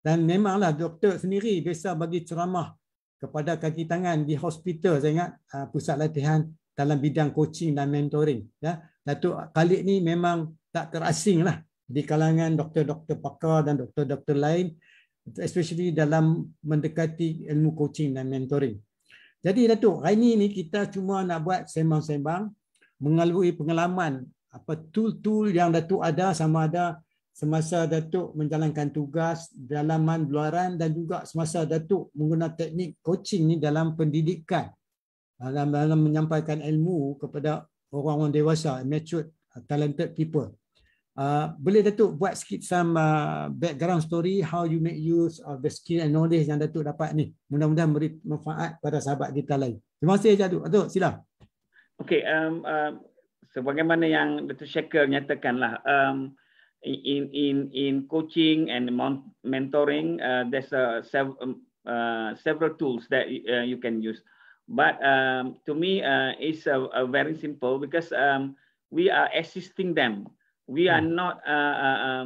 Speaker 2: Dan memanglah doktor sendiri biasa bagi ceramah kepada kaki tangan di hospital saya ingat ah, pusat latihan dalam bidang coaching dan mentoring. Ya. Datuk Khalid ni memang tak terasing lah di kalangan doktor-doktor pakar dan doktor-doktor lain especially dalam mendekati ilmu coaching dan mentoring. Jadi Datuk, hari ini ni kita cuma nak buat sembang-sembang mengalui pengalaman apa tool-tool yang Datuk ada sama ada semasa Datuk menjalankan tugas dalaman luaran dan juga semasa Datuk menggunakan teknik coaching ni dalam pendidikan dalam, dalam menyampaikan ilmu kepada orang-orang dewasa, mature, uh, talented people. Uh, boleh Datuk buat sikit some uh, background story how you make use of the skill and knowledge yang Datuk dapat ni. Mudah-mudahan beri manfaat pada sahabat kita lain. Terima kasih Datuk. Datuk sila.
Speaker 3: Okay, um, uh, sebagaimana yang Datuk Shaker menyatakanlah, um, in in in coaching and mentoring uh, there's uh, sev um, uh, several tools that uh, you can use but um, to me uh, it's a, very simple because um, we are assisting them we are hmm. not uh,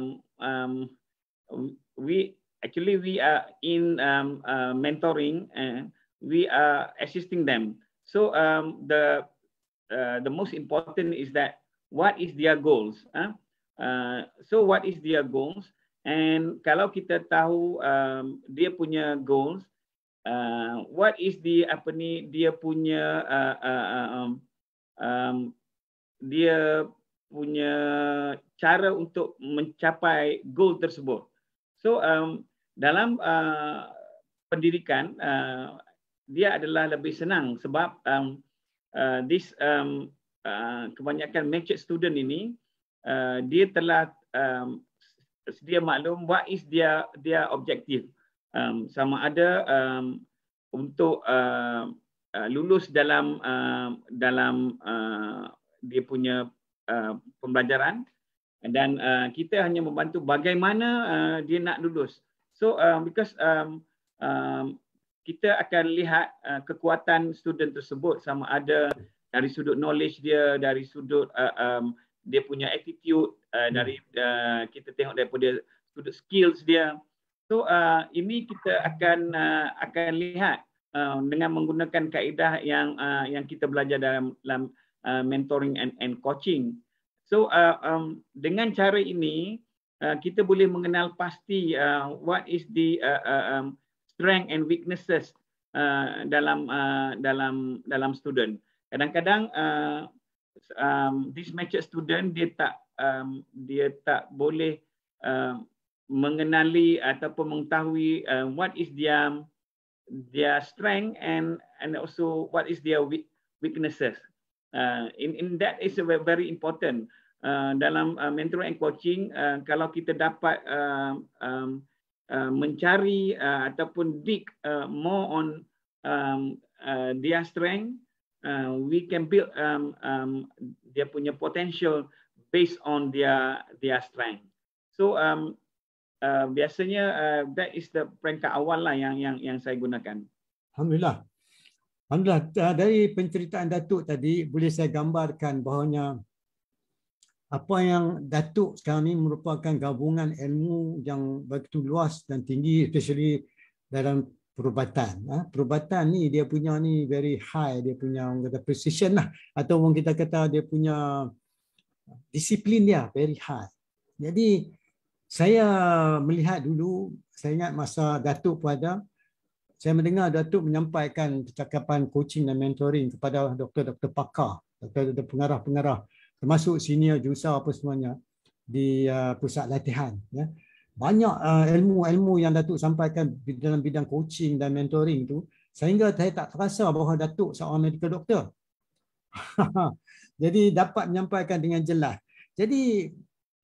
Speaker 3: um, um, we actually we are in um, mentoring and we are assisting them so the the most important is that what is their goals huh? Uh, so what is their goals and kalau kita tahu um, dia punya goals uh, what is the apa ni dia punya uh, uh, uh, um, um, dia punya cara untuk mencapai goal tersebut so um, dalam uh, pendidikan uh, dia adalah lebih senang sebab um, uh, this um, uh, kebanyakan matured student ini Uh, dia telah um, sedia maklum what is dia dia objektif um, sama ada um, untuk uh, uh, lulus dalam uh, dalam uh, dia punya uh, pembelajaran dan uh, kita hanya membantu bagaimana uh, dia nak lulus so uh, because um, um, kita akan lihat uh, kekuatan student tersebut sama ada dari sudut knowledge dia dari sudut uh, um, dia punya attitude uh, hmm. dari uh, kita tengok daripada sudut skills dia. So uh, ini kita akan uh, akan lihat uh, dengan menggunakan kaedah yang uh, yang kita belajar dalam, dalam uh, mentoring and, and coaching. So uh, um, dengan cara ini uh, kita boleh mengenal pasti uh, what is the uh, uh, um, strength and weaknesses uh, dalam uh, dalam dalam student. Kadang-kadang uh, um, this matured student dia tak um, dia tak boleh um, mengenali ataupun mengetahui um, what is their their strength and and also what is their weaknesses. Uh, in in that is a very important uh, dalam uh, mentoring and coaching. Uh, kalau kita dapat um, um, uh, mencari uh, ataupun dig uh, more on um, uh, their strength uh, we can build um, um, dia punya potential based on their their strength. So um, uh, biasanya uh, that is the peringkat awal lah yang yang yang saya gunakan.
Speaker 2: Alhamdulillah. Alhamdulillah dari penceritaan Datuk tadi boleh saya gambarkan bahawanya apa yang Datuk sekarang ini merupakan gabungan ilmu yang begitu luas dan tinggi especially dalam perubatan. Ha? Perubatan ni dia punya ni very high, dia punya orang kata precision lah. Atau orang kita kata dia punya disiplin dia very high. Jadi saya melihat dulu, saya ingat masa Datuk pun saya mendengar Datuk menyampaikan percakapan coaching dan mentoring kepada doktor-doktor pakar, doktor-doktor pengarah-pengarah, termasuk senior jurusan apa semuanya di uh, pusat latihan. Ya banyak uh, ilmu-ilmu yang Datuk sampaikan dalam bidang coaching dan mentoring tu sehingga saya tak terasa bahawa Datuk seorang medical doktor. Jadi dapat menyampaikan dengan jelas. Jadi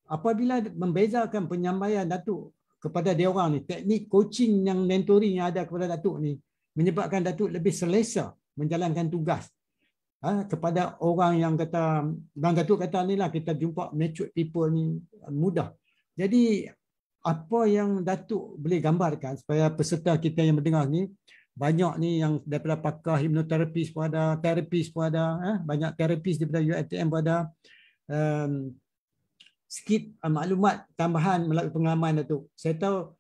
Speaker 2: apabila membezakan penyampaian Datuk kepada dia orang ni, teknik coaching yang mentoring yang ada kepada Datuk ni menyebabkan Datuk lebih selesa menjalankan tugas ha, kepada orang yang kata, Bang Datuk kata ni lah kita jumpa mature people ni mudah. Jadi apa yang Datuk boleh gambarkan supaya peserta kita yang mendengar ni banyak ni yang daripada pakar hipnoterapis pun ada, terapis pun ada, eh? banyak terapis daripada UITM pun ada. Um, sikit uh, maklumat tambahan melalui pengalaman Datuk. Saya tahu,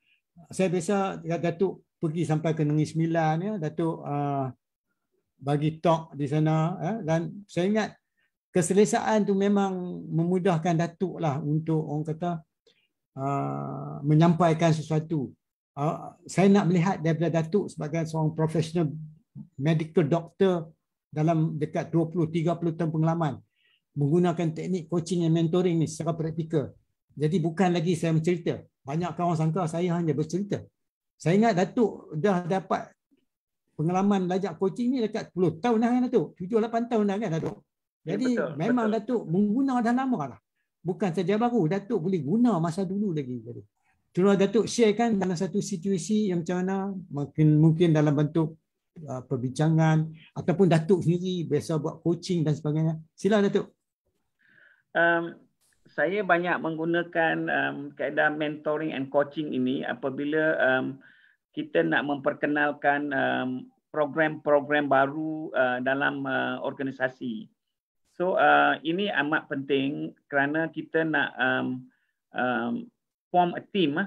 Speaker 2: saya biasa Datuk pergi sampai ke Negeri Sembilan, ya? Datuk uh, bagi talk di sana eh? dan saya ingat keselesaan tu memang memudahkan Datuk lah untuk orang kata Uh, menyampaikan sesuatu. Uh, saya nak melihat daripada Datuk sebagai seorang profesional medical doctor dalam dekat 20 30 tahun pengalaman menggunakan teknik coaching dan mentoring ni secara praktikal. Jadi bukan lagi saya mencerita. Banyak kawan sangka saya hanya bercerita. Saya ingat Datuk dah dapat pengalaman belajar coaching ni dekat 10 tahun dah kan Datuk? 7 8 tahun dah kan Datuk? Jadi ya, betul, memang betul. Datuk menggunakan dah lama lah bukan saja baru datuk boleh guna masa dulu lagi tadi cuma datuk sharekan dalam satu situasi yang macam mana mungkin mungkin dalam bentuk uh, perbincangan ataupun datuk sendiri biasa buat coaching dan sebagainya sila datuk
Speaker 3: um saya banyak menggunakan um, kaedah mentoring and coaching ini apabila um, kita nak memperkenalkan um, program-program baru uh, dalam uh, organisasi. So uh, ini amat penting kerana kita nak um, um, form a team. Uh.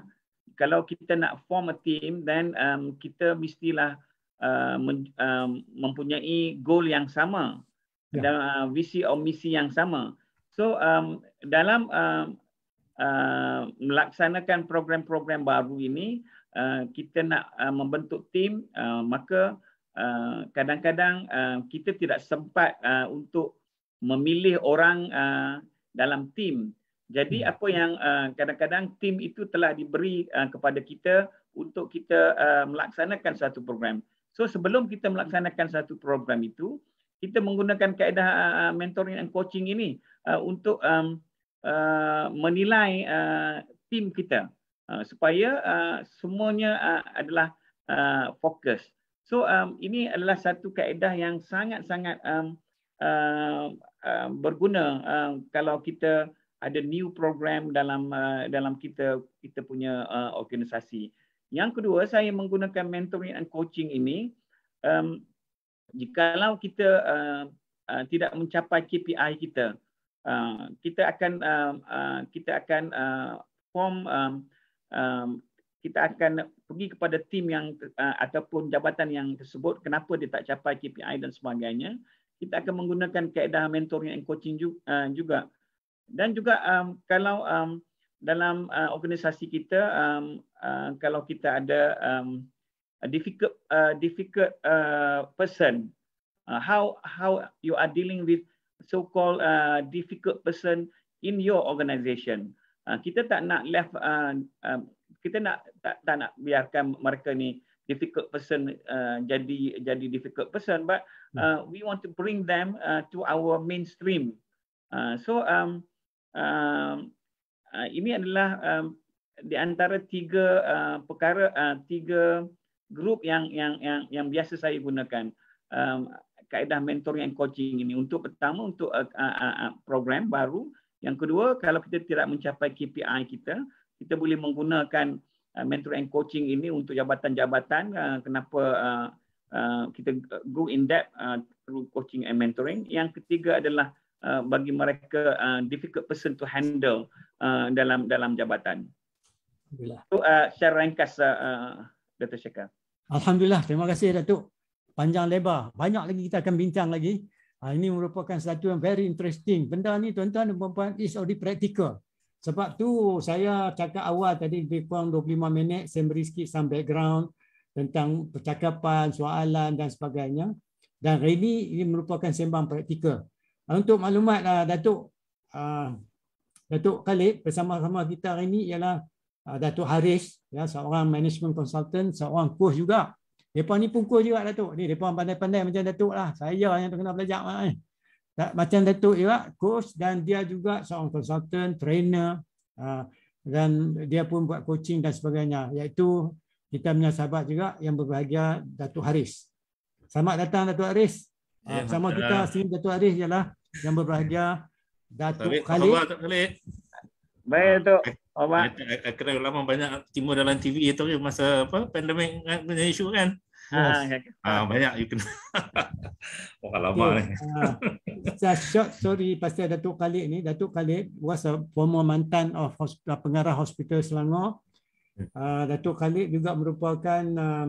Speaker 3: Kalau kita nak form a team, then um, kita mestilah uh, men, um, mempunyai goal yang sama yeah. dan uh, visi atau misi yang sama. So um, dalam uh, uh, melaksanakan program-program baru ini, uh, kita nak uh, membentuk team, uh, maka uh, kadang-kadang uh, uh, kita tidak sempat uh, untuk memilih orang uh, dalam tim. Jadi hmm. apa yang uh, kadang-kadang tim itu telah diberi uh, kepada kita untuk kita uh, melaksanakan satu program. So sebelum kita melaksanakan satu program itu, kita menggunakan kaedah uh, uh, mentoring dan coaching ini uh, untuk um, menilai tim kita supaya semuanya adalah fokus. So um, ini adalah satu kaedah yang sangat-sangat um, uh, uh, berguna uh, kalau kita ada new program dalam uh, dalam kita kita punya uh, organisasi. Yang kedua, saya menggunakan mentoring and coaching ini um, jikalau kita uh, uh, tidak mencapai KPI kita, uh, kita akan uh, uh, kita akan uh, form um, um, kita akan pergi kepada tim yang uh, ataupun jabatan yang tersebut kenapa dia tak capai KPI dan sebagainya kita akan menggunakan kaedah mentoring and coaching uh, juga. Dan juga um, kalau um, dalam uh, organisasi kita, um, uh, kalau kita ada difficult difficult person, how how you are dealing with so called difficult person in your organisation? kita tak nak left kita nak tak, tak nak biarkan mereka ni difficult person uh, jadi jadi difficult person but hmm. uh, hmm. we want to bring them uh, to our mainstream uh, so um, um uh, ini adalah um, di antara tiga uh, perkara uh, tiga grup yang yang yang yang biasa saya gunakan um, kaedah mentoring and coaching ini untuk pertama untuk uh, uh, uh, uh program baru yang kedua kalau kita tidak mencapai KPI kita kita boleh menggunakan Ah, mentoring and coaching ini untuk jabatan-jabatan uh, kenapa uh, uh, kita go in depth uh, through coaching and mentoring yang ketiga adalah uh, bagi mereka uh, difficult person to handle uh, dalam dalam jabatan itu uh, secara ringkas uh, Dato' Syekh
Speaker 2: Alhamdulillah terima kasih Datuk panjang lebar banyak lagi kita akan bincang lagi ini merupakan satu yang very interesting benda ni tuan-tuan dan puan-puan is already practical sebab tu saya cakap awal tadi lebih kurang 25 minit saya beri sikit some background tentang percakapan, soalan dan sebagainya. Dan hari ini, merupakan sembang praktikal. Untuk maklumat ah, Datuk ah, Datuk Khalid bersama-sama kita hari ini ialah ah, Datuk Haris, ya, seorang management consultant, seorang coach juga. Mereka ni pun coach juga Datuk. Ni, mereka pandai-pandai macam Datuk lah. Saya yang kena belajar. Eh. Tak macam Datuk Ira coach dan dia juga seorang consultant, trainer ah, dan dia pun buat coaching dan sebagainya Yaitu kita punya sahabat juga yang berbahagia Datuk Haris. Selamat datang Datuk Haris. Ah, ya, sama kita sini Datuk Haris ialah yang berbahagia Datuk Baik, Khalid. Apa Datuk
Speaker 1: Khalid? Baik tu. Apa? Kena lama banyak timur dalam TV itu masa apa pandemik
Speaker 2: punya isu kan. Ha,
Speaker 1: ha, banyak you kena. kalau okay. lama ni.
Speaker 2: Ha. short story pasal Datuk Khalid ni. Datuk Khalid was a former mantan of hospital, uh, pengarah hospital Selangor. Uh, Datuk Khalid juga merupakan uh,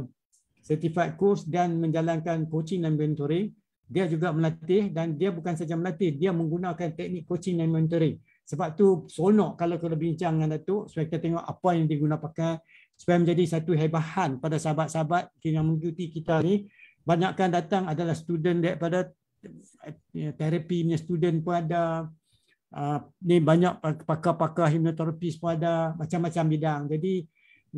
Speaker 2: certified coach dan menjalankan coaching dan mentoring. Dia juga melatih dan dia bukan saja melatih, dia menggunakan teknik coaching dan mentoring. Sebab tu seronok kalau kita bincang dengan Datuk supaya kita tengok apa yang digunakan pakai supaya menjadi satu hebahan pada sahabat-sahabat yang mengikuti kita ni banyakkan datang adalah student daripada eh, terapi punya student pun ada ah, ni banyak pakar-pakar hipnoterapis pun ada macam-macam bidang jadi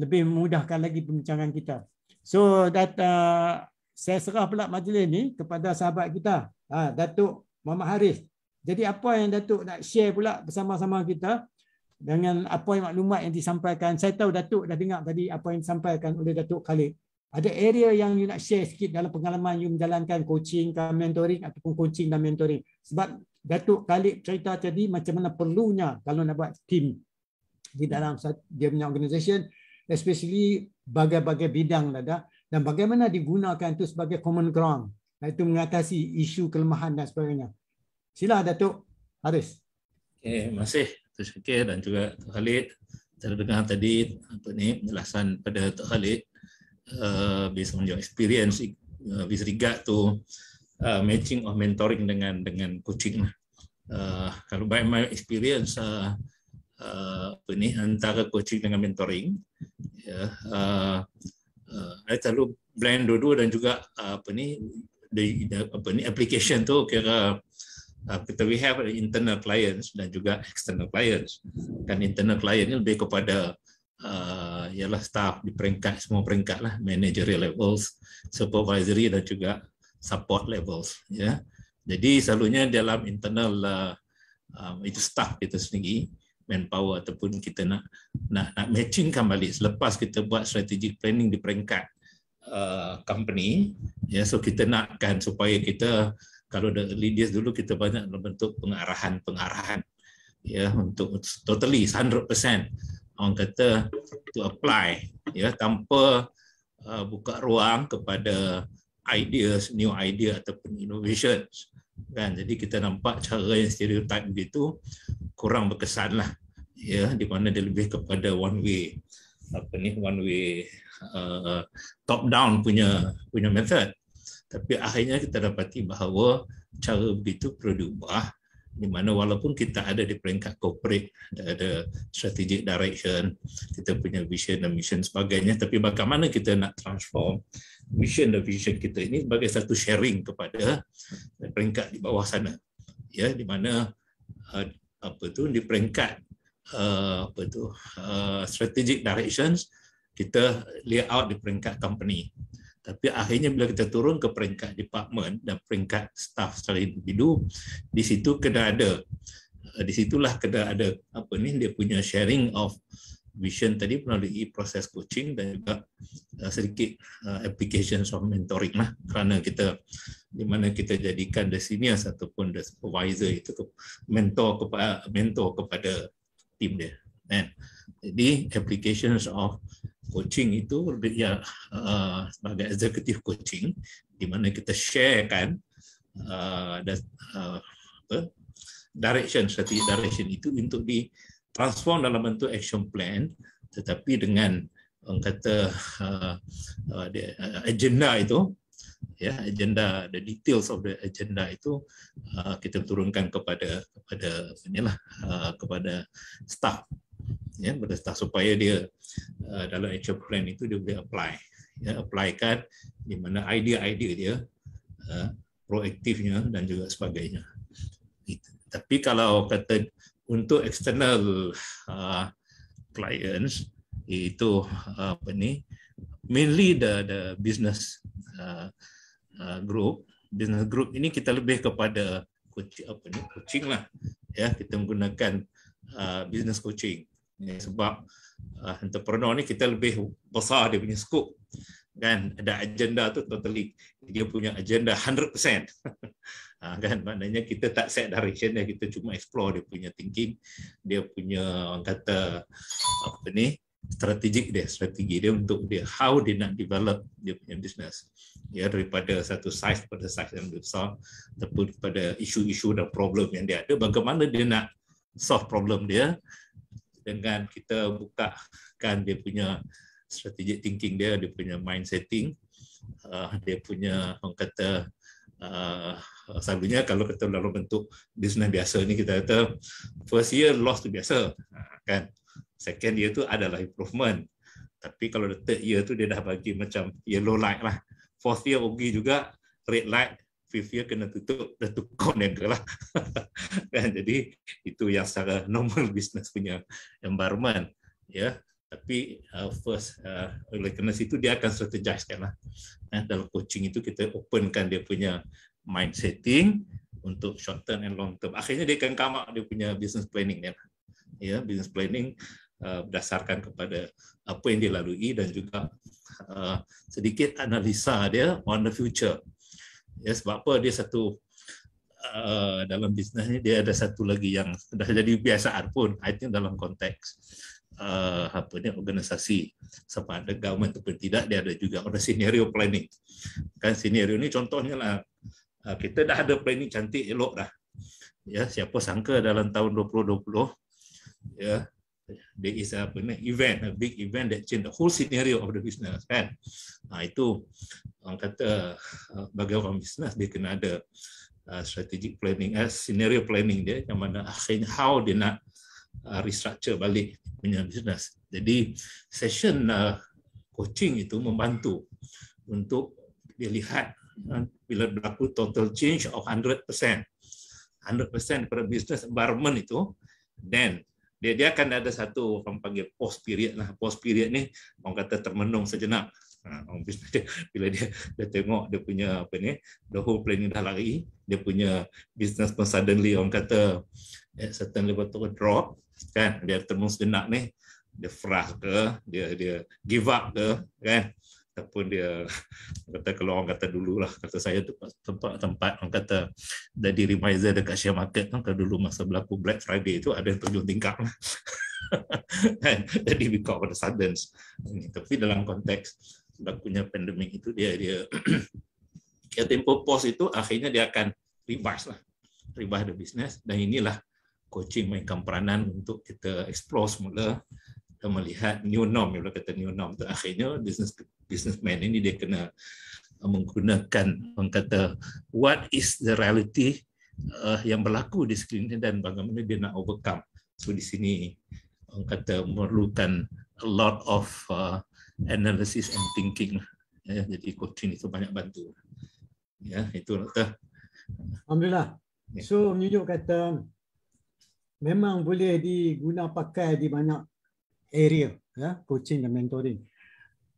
Speaker 2: lebih memudahkan lagi pembincangan kita so that uh, ah, saya serah pula majlis ni kepada sahabat kita uh, Datuk Muhammad Haris jadi apa yang Datuk nak share pula bersama-sama kita dengan apa yang maklumat yang disampaikan. Saya tahu Datuk dah dengar tadi apa yang disampaikan oleh Datuk Khalid. Ada area yang you nak share sikit dalam pengalaman you menjalankan coaching ke mentoring ataupun coaching dan mentoring. Sebab Datuk Khalid cerita tadi macam mana perlunya kalau nak buat team di dalam dia punya organisation especially bagai-bagai bidang lah dah dan bagaimana digunakan itu sebagai common ground iaitu mengatasi isu kelemahan dan sebagainya. Sila Datuk Haris.
Speaker 1: Eh, masih. Tuan Syakir dan juga Tuan Khalid Saya dengar tadi apa ni, penjelasan pada Tuan Khalid uh, eh, Based on your experience uh, With regard to uh, matching or mentoring dengan dengan coaching uh, Kalau by my experience uh, uh, apa Antara coaching dengan mentoring ya, Saya yeah, uh, uh, selalu blend dua-dua dan juga uh, apa ni, the, the, apa ni, application tu kira Uh, kita we have internal clients dan juga external clients. Dan internal client ini lebih kepada uh, ialah staff di peringkat semua peringkat lah, managerial levels, supervisory dan juga support levels. Ya, jadi selalunya dalam internal uh, um, itu staff kita sendiri manpower ataupun kita nak nak nak matchingkan balik selepas kita buat strategic planning di peringkat uh, company ya yeah, so kita nakkan supaya kita kalau the early days dulu kita banyak bentuk pengarahan-pengarahan ya untuk totally 100% orang kata to apply ya tanpa uh, buka ruang kepada ideas new idea ataupun innovations kan jadi kita nampak cara yang stereotype begitu kurang berkesan lah ya di mana dia lebih kepada one way apa ni one way uh, top down punya punya method tapi akhirnya kita dapati bahawa cara begitu perlu diubah di mana walaupun kita ada di peringkat corporate, ada, ada strategic direction, kita punya vision dan mission sebagainya, tapi bagaimana kita nak transform vision dan vision kita ini sebagai satu sharing kepada peringkat di bawah sana. Ya, di mana uh, apa tu di peringkat uh, apa tu uh, strategic directions kita lay out di peringkat company. Tapi akhirnya bila kita turun ke peringkat department dan peringkat staff secara individu, di situ kena ada eh, di situlah kena ada apa ni dia punya sharing of vision tadi melalui proses coaching dan juga eh, sedikit eh, application of mentoring lah kerana kita di mana kita jadikan the senior ataupun the supervisor itu mentor kepada mentor kepada tim dia kan? jadi applications of coaching itu ya uh, sebagai executive coaching di mana kita sharekan uh, dan uh, uh, direction strategic direction itu untuk di transform dalam bentuk action plan tetapi dengan orang kata uh, uh, uh agenda itu ya yeah, agenda the details of the agenda itu uh, kita turunkan kepada kepada inilah uh, kepada staff ya berdasar supaya dia uh, dalam action plan itu dia boleh apply ya applykan di mana idea-idea dia uh, proaktifnya dan juga sebagainya gitu. tapi kalau kata untuk external uh, clients itu uh, apa ni mainly the the business uh, uh, group business group ini kita lebih kepada coaching apa ni coaching lah ya kita menggunakan uh, business coaching ya, sebab uh, entrepreneur ni kita lebih besar dia punya skop kan ada agenda tu totally dia punya agenda 100% ah, kan maknanya kita tak set direction dia kita cuma explore dia punya thinking dia punya orang kata apa ni strategik dia strategi dia untuk dia how dia nak develop dia punya business ya daripada satu size pada size yang lebih besar ataupun pada isu-isu dan problem yang dia ada bagaimana dia nak solve problem dia dengan kita buka kan dia punya strategic thinking dia dia punya mind setting uh, dia punya orang kata uh, selalunya kalau kita dalam bentuk bisnes biasa ni kita kata first year loss tu biasa ah, kan second year tu adalah improvement tapi kalau the third year tu dia dah bagi macam yellow light lah fourth year okey juga red light Vivia kena tutup satu corner lah. kan jadi itu yang secara normal bisnes punya environment ya tapi uh, first uh, oleh kerana situ dia akan strategize kan lah. Eh, dalam coaching itu kita openkan dia punya mind setting untuk short term and long term. Akhirnya dia akan kamak dia punya business planning kan. Ya, business planning uh, berdasarkan kepada apa yang dilalui dan juga uh, sedikit analisa dia on the future. Ya, sebab apa dia satu uh, dalam bisnes ni dia ada satu lagi yang dah jadi biasa pun I think dalam konteks uh, apa ni organisasi sama ada government ataupun tidak dia ada juga ada scenario planning. Kan scenario ni contohnya lah uh, kita dah ada planning cantik elok dah. Ya, siapa sangka dalam tahun 2020 ya there is apa ni event a big event that change the whole scenario of the business kan ha, itu orang kata uh, bagi orang business dia kena ada uh, strategic planning as eh, scenario planning dia yang mana akhirnya how dia nak uh, restructure balik punya business jadi session coaching itu membantu untuk dia lihat bila berlaku total change of 100% 100% per business environment itu then dia dia akan ada satu orang panggil post period lah post period ni orang kata termenung sejenak ha, bila dia, bila dia dia tengok dia punya apa ni the whole plan dah lari dia punya business pun suddenly orang kata at certain level tu drop kan dia termenung sejenak ni dia frust ke dia dia give up ke kan ataupun dia kata kalau orang kata dulu lah kata saya tempat tempat, tempat orang kata jadi reminder dekat share market kan dulu masa berlaku Black Friday itu ada yang tujuh tingkat kan? jadi because of the sudden tapi dalam konteks berlakunya pandemik itu dia dia ya tempo pause itu akhirnya dia akan revise lah revise the business dan inilah coaching mainkan peranan untuk kita explore semula melihat new norm yang kata new norm tu akhirnya business businessman ini dia kena menggunakan orang what is the reality uh, yang berlaku di sekeliling dia dan bagaimana dia nak overcome so di sini orang memerlukan a lot of uh, analysis and thinking yeah, jadi coaching itu banyak bantu ya yeah, itu kata
Speaker 2: alhamdulillah ya. So new york kata memang boleh diguna pakai di banyak area ya coaching dan mentoring.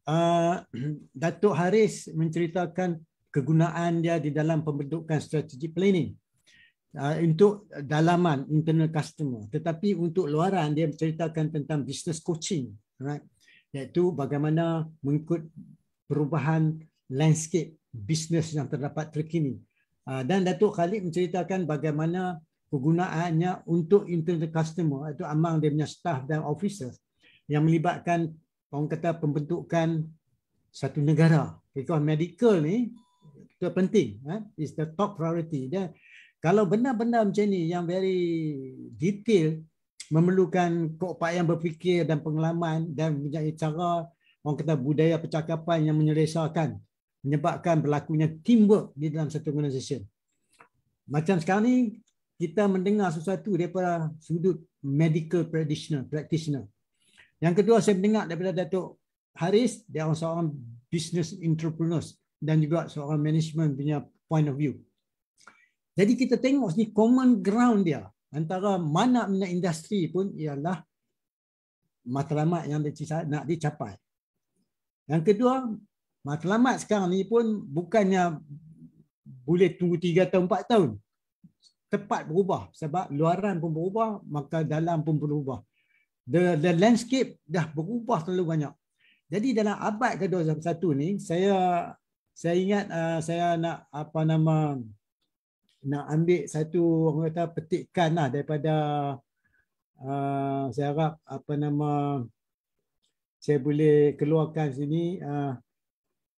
Speaker 2: Uh, Datuk Haris menceritakan kegunaan dia di dalam pembentukan strategi planning uh, untuk dalaman internal customer tetapi untuk luaran dia menceritakan tentang business coaching right iaitu bagaimana mengikut perubahan landscape business yang terdapat terkini ah, dan Datuk Khalid menceritakan bagaimana kegunaannya untuk internal customer iaitu among dia punya staff dan officers yang melibatkan orang kata pembentukan satu negara. Because medical ni itu penting. Eh? It's the top priority. Dia, kalau benda-benda macam ni yang very detail memerlukan kokpak yang berfikir dan pengalaman dan mempunyai cara orang kata budaya percakapan yang menyelesaikan menyebabkan berlakunya teamwork di dalam satu organisasi. Macam sekarang ni kita mendengar sesuatu daripada sudut medical practitioner, practitioner. Yang kedua saya mendengar daripada Datuk Haris, dia seorang business entrepreneur dan juga seorang management punya point of view. Jadi kita tengok sini common ground dia antara mana mana industri pun ialah matlamat yang nak dicapai. Yang kedua, matlamat sekarang ni pun bukannya boleh tunggu 3 tahun, 4 tahun. Tepat berubah sebab luaran pun berubah, maka dalam pun berubah the the landscape dah berubah terlalu banyak. Jadi dalam abad ke-21 ni saya saya ingat uh, saya nak apa nama nak ambil satu orang kata petikan lah daripada uh, saya harap apa nama saya boleh keluarkan sini uh,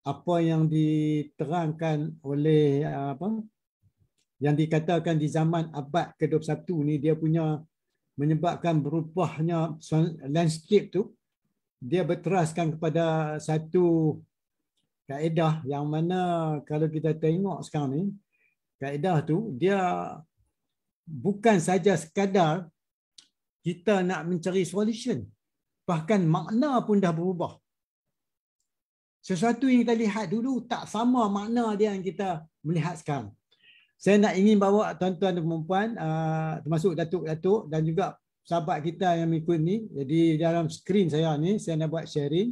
Speaker 2: apa yang diterangkan oleh uh, apa yang dikatakan di zaman abad ke-21 ni dia punya menyebabkan berubahnya landscape tu dia berteraskan kepada satu kaedah yang mana kalau kita tengok sekarang ni kaedah tu dia bukan saja sekadar kita nak mencari solution bahkan makna pun dah berubah sesuatu yang kita lihat dulu tak sama makna dia yang kita melihat sekarang saya nak ingin bawa tuan-tuan dan perempuan ah, termasuk datuk-datuk dan juga sahabat kita yang mengikut ni jadi dalam skrin saya ni saya nak buat sharing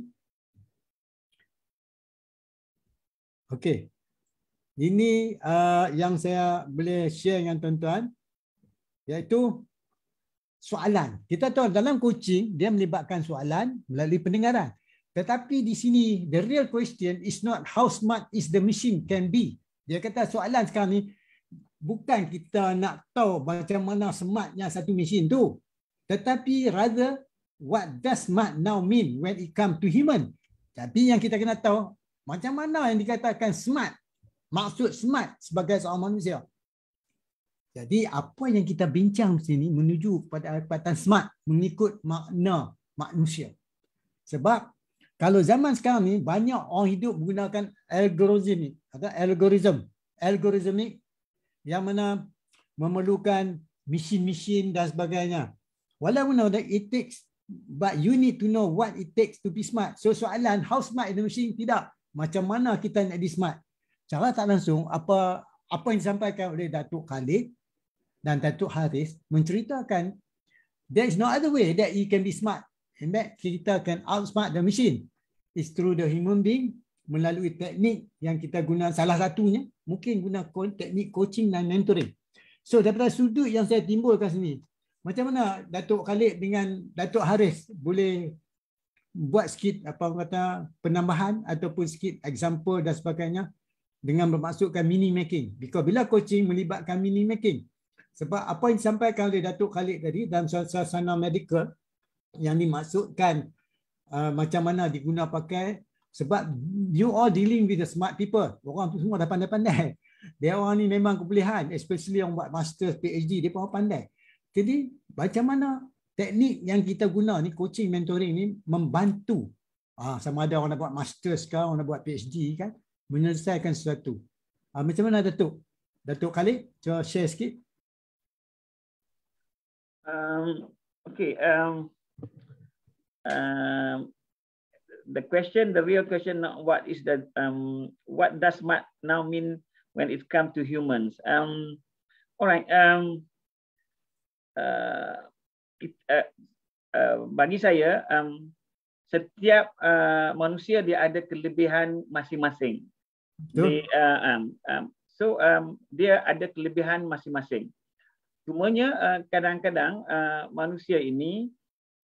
Speaker 2: Okey. Ini uh, yang saya boleh share dengan tuan-tuan iaitu soalan. Kita tahu dalam coaching dia melibatkan soalan melalui pendengaran. Tetapi di sini the real question is not how smart is the machine can be. Dia kata soalan sekarang ni bukan kita nak tahu macam mana smartnya satu mesin tu tetapi rather what does smart now mean when it come to human tapi yang kita kena tahu macam mana yang dikatakan smart maksud smart sebagai seorang manusia jadi apa yang kita bincang sini menuju kepada perkataan smart mengikut makna manusia sebab kalau zaman sekarang ni banyak orang hidup menggunakan algorithm ni atau algorithm algorithmic yang mana memerlukan mesin-mesin dan sebagainya. Walau Walaupun ada it takes but you need to know what it takes to be smart. So soalan how smart is the machine? Tidak. Macam mana kita nak di smart? Cara tak langsung apa apa yang disampaikan oleh Datuk Khalid dan Datuk Haris menceritakan there is no other way that you can be smart. In kita can outsmart the machine. It's through the human being melalui teknik yang kita guna salah satunya mungkin guna teknik coaching dan mentoring. So daripada sudut yang saya timbulkan sini, macam mana Datuk Khalid dengan Datuk Haris boleh buat sikit apa kata penambahan ataupun sikit example dan sebagainya dengan memasukkan mini making. Because bila coaching melibatkan mini making. Sebab apa yang disampaikan oleh Datuk Khalid tadi dan suasana medical yang dimasukkan uh, macam mana diguna pakai sebab you all dealing with the smart people orang tu semua dah pandai-pandai dia orang ni memang kepelihan especially yang buat master PhD dia pun pandai jadi macam mana teknik yang kita guna ni coaching mentoring ni membantu ah sama ada orang nak buat master sekarang orang nak buat PhD kan menyelesaikan sesuatu ah macam mana Datuk Datuk Khalid cuba share sikit
Speaker 3: um okey um um the question, the real question, what is the um, what does smart now mean when it comes to humans? Um, all right. Um, uh, it, uh, uh, bagi saya, um, setiap uh, manusia dia ada kelebihan masing-masing. uh, um, um, so um, dia ada kelebihan masing-masing. Cumanya uh, kadang-kadang uh, manusia ini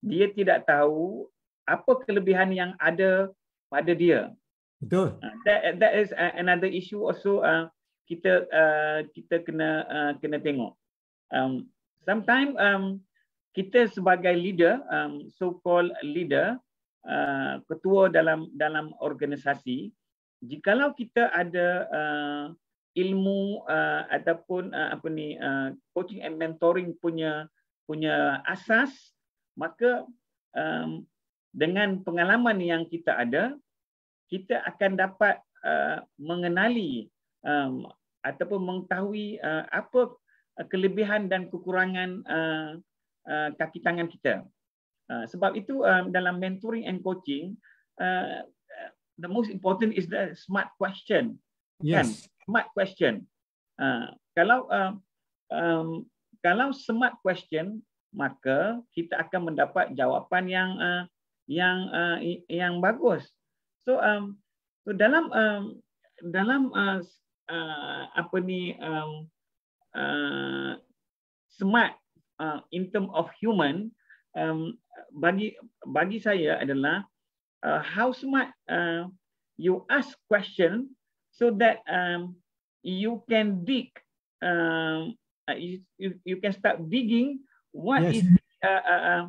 Speaker 3: dia tidak tahu apa kelebihan yang ada pada dia. Betul. Ah, that that is uh, another issue also uh, kita uh, kita kena uh, kena tengok. Um sometimes um kita sebagai leader um so called leader uh, ketua dalam dalam organisasi jikalau kita ada uh, ilmu uh, ataupun uh, apa ni uh, coaching and mentoring punya punya asas maka um, dengan pengalaman yang kita ada, kita akan dapat uh, mengenali um, ataupun mengetahui uh, apa uh, kelebihan dan kekurangan uh, uh, kaki tangan kita. Uh, sebab itu um, dalam mentoring and coaching, uh, the most important is the smart question. Kan? Yes. Kan? Smart question. Uh, kalau uh, um, kalau smart question, maka kita akan mendapat jawapan yang uh, yang uh, yang bagus. So um so dalam um, dalam uh, uh, apa ni um, uh, smart uh, in term of human um, bagi bagi saya adalah uh, how smart uh, you ask question so that um, you can dig um, uh, you, you can start digging what yes. is uh, uh, uh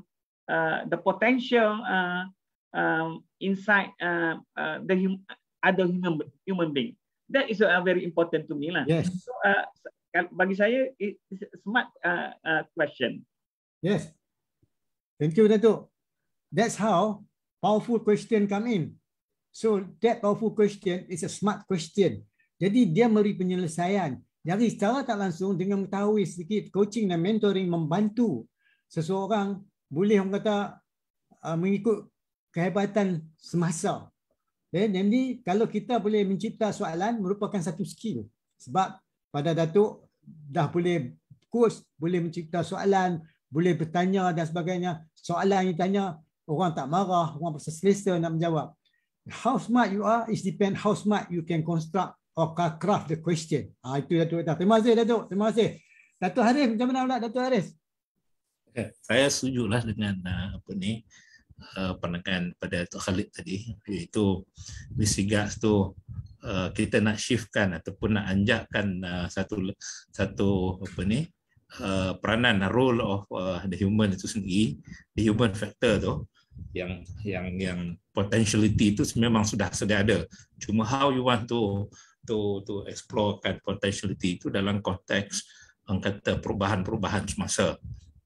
Speaker 3: Uh, the potential uh, um, inside uh, uh, the hum- other human human being. That is uh, very important to me lah. Yes. So, uh, bagi saya it's a smart uh, uh, question.
Speaker 2: Yes. Thank you Dato. That's how powerful question come in. So that powerful question is a smart question. Jadi dia memberi penyelesaian. Jadi secara tak langsung dengan mengetahui sedikit coaching dan mentoring membantu seseorang boleh orang kata uh, mengikut kehebatan semasa. Okay. Jadi kalau kita boleh mencipta soalan merupakan satu skill. Sebab pada Datuk dah boleh kurs, boleh mencipta soalan, boleh bertanya dan sebagainya. Soalan yang tanya, orang tak marah, orang rasa selesa nak menjawab. How smart you are is depend how smart you can construct or craft the question. Ah ha, itu Datuk Terima kasih Datuk. Terima kasih. Datuk Haris, macam mana pula Datuk Haris?
Speaker 1: Ya, saya lah dengan uh, apa ni uh, pada Dr. Khalid tadi iaitu Wisigas tu uh, kita nak shiftkan ataupun nak anjakkan uh, satu satu apa ni peranan role of the human itu sendiri the human factor tu yang yang yang potentiality itu memang sudah sedia ada cuma how you want to to to explorekan potentiality itu dalam konteks orang perubahan-perubahan semasa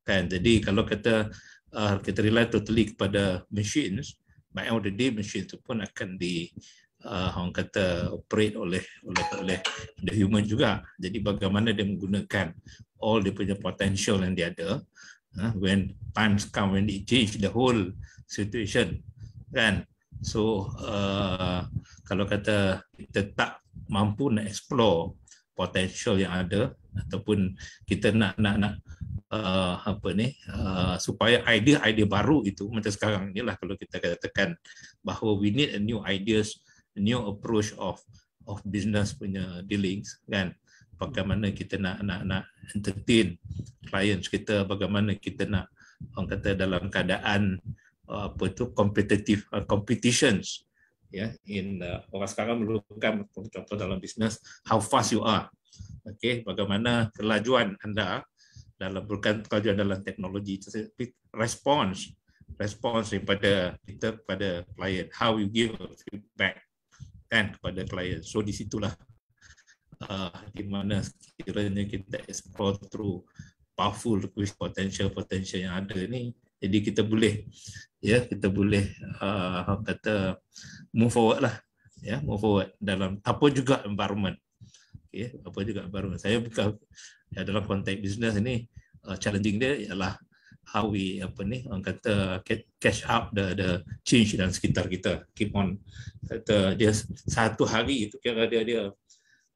Speaker 1: kan jadi kalau kita uh, kita rely totally kepada machines by end of the day machine tu pun akan di uh, orang kata operate oleh oleh oleh the human juga jadi bagaimana dia menggunakan all dia punya potential yang dia ada uh, when times come when it change the whole situation kan so uh, kalau kata kita tak mampu nak explore potential yang ada ataupun kita nak nak nak uh, apa ni uh, supaya idea-idea baru itu macam sekarang inilah kalau kita katakan bahawa we need a new ideas a new approach of of business punya dealings kan bagaimana kita nak nak nak entertain clients kita bagaimana kita nak orang kata dalam keadaan uh, apa tu competitive uh, competitions ya yeah, in uh, orang sekarang memerlukan contoh dalam business how fast you are okey bagaimana kelajuan anda dalam bukan kajian dalam teknologi tapi response response daripada kita kepada client how you give feedback kan kepada client so di situlah uh, di mana kiranya kita explore through powerful request potential potential yang ada ni jadi kita boleh ya yeah, kita boleh uh, kata move forward lah ya yeah, move forward dalam apa juga environment okey ya, apa juga environment saya buka ya, dalam konteks bisnes ini uh, challenging dia ialah how we apa ni orang kata catch up the the change dalam sekitar kita keep on kata dia satu hari itu kira dia dia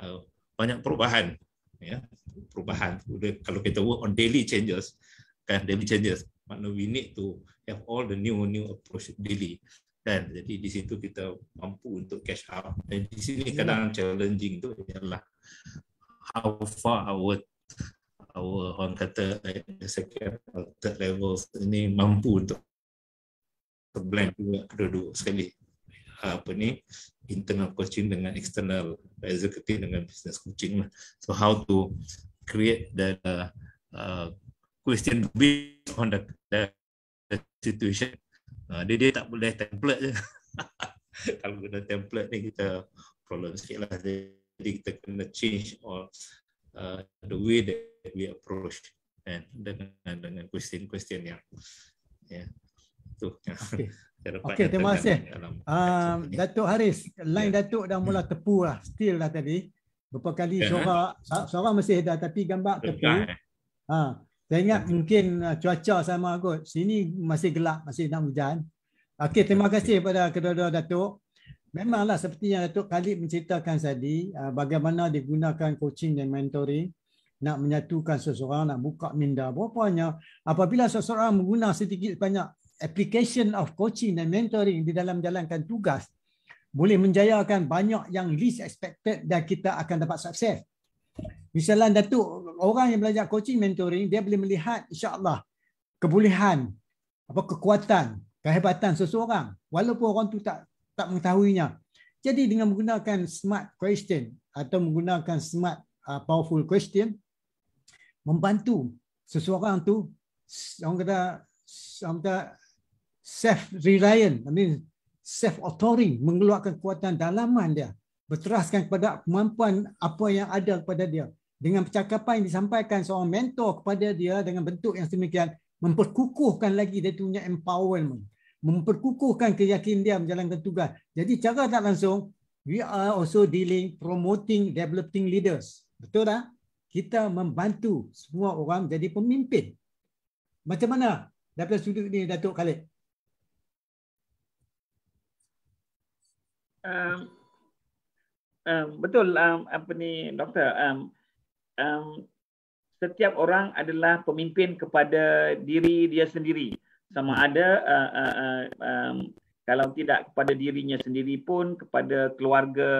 Speaker 1: uh, banyak perubahan ya perubahan dia, kalau kita work on daily changes kan daily changes makna we need to have all the new new approach daily dan jadi di situ kita mampu untuk catch up dan di sini kadang kadang challenging tu ialah how far our our orang kata eh, second or third level ini mampu untuk blend juga kedua-dua sekali ah, apa ni internal coaching dengan external executive dengan business coaching lah. So how to create the uh, question based on the, the situation. Uh, dia dia tak boleh template je. Kalau guna template ni kita problem sikit lah. Jadi kita kena change or uh, the way that we approach and dengan dengan question-question yang ya tu ya. Okey, terima kasih.
Speaker 2: Um, Datuk Haris, line yeah. Datuk dah mula hmm. tepu lah. Still lah tadi. Berapa kali ya. suara, suara masih ada tapi gambar tepu. Ya. Ha, saya ingat hmm. mungkin uh, cuaca sama kot. Sini masih gelap, masih dalam hujan. Okay, terima kasih kepada kedua-dua Datuk. Memanglah seperti yang Datuk Khalid menceritakan tadi, ah, bagaimana digunakan coaching dan mentoring nak menyatukan seseorang, nak buka minda. Berapa apabila seseorang menggunakan sedikit banyak application of coaching dan mentoring di dalam menjalankan tugas, boleh menjayakan banyak yang least expected dan kita akan dapat sukses. Misalnya Datuk, orang yang belajar coaching mentoring, dia boleh melihat insyaAllah kebolehan, apa kekuatan, kehebatan seseorang. Walaupun orang tu tak tak mengetahuinya. Jadi dengan menggunakan smart question atau menggunakan smart uh, powerful question membantu seseorang tu orang kata orang kata self reliant I mean self authority mengeluarkan kekuatan dalaman dia berteraskan kepada kemampuan apa yang ada kepada dia dengan percakapan yang disampaikan seorang mentor kepada dia dengan bentuk yang demikian memperkukuhkan lagi dia punya empowerment memperkukuhkan keyakinan dia menjalankan tugas. Jadi cara tak langsung, we are also dealing promoting developing leaders. Betul tak? Kita membantu semua orang jadi pemimpin. Macam mana daripada sudut ini Datuk Khalid?
Speaker 3: Um, um, betul um, apa ni doktor um, um, setiap orang adalah pemimpin kepada diri dia sendiri sama ada uh, uh, uh, um, kalau tidak kepada dirinya sendiri pun kepada keluarga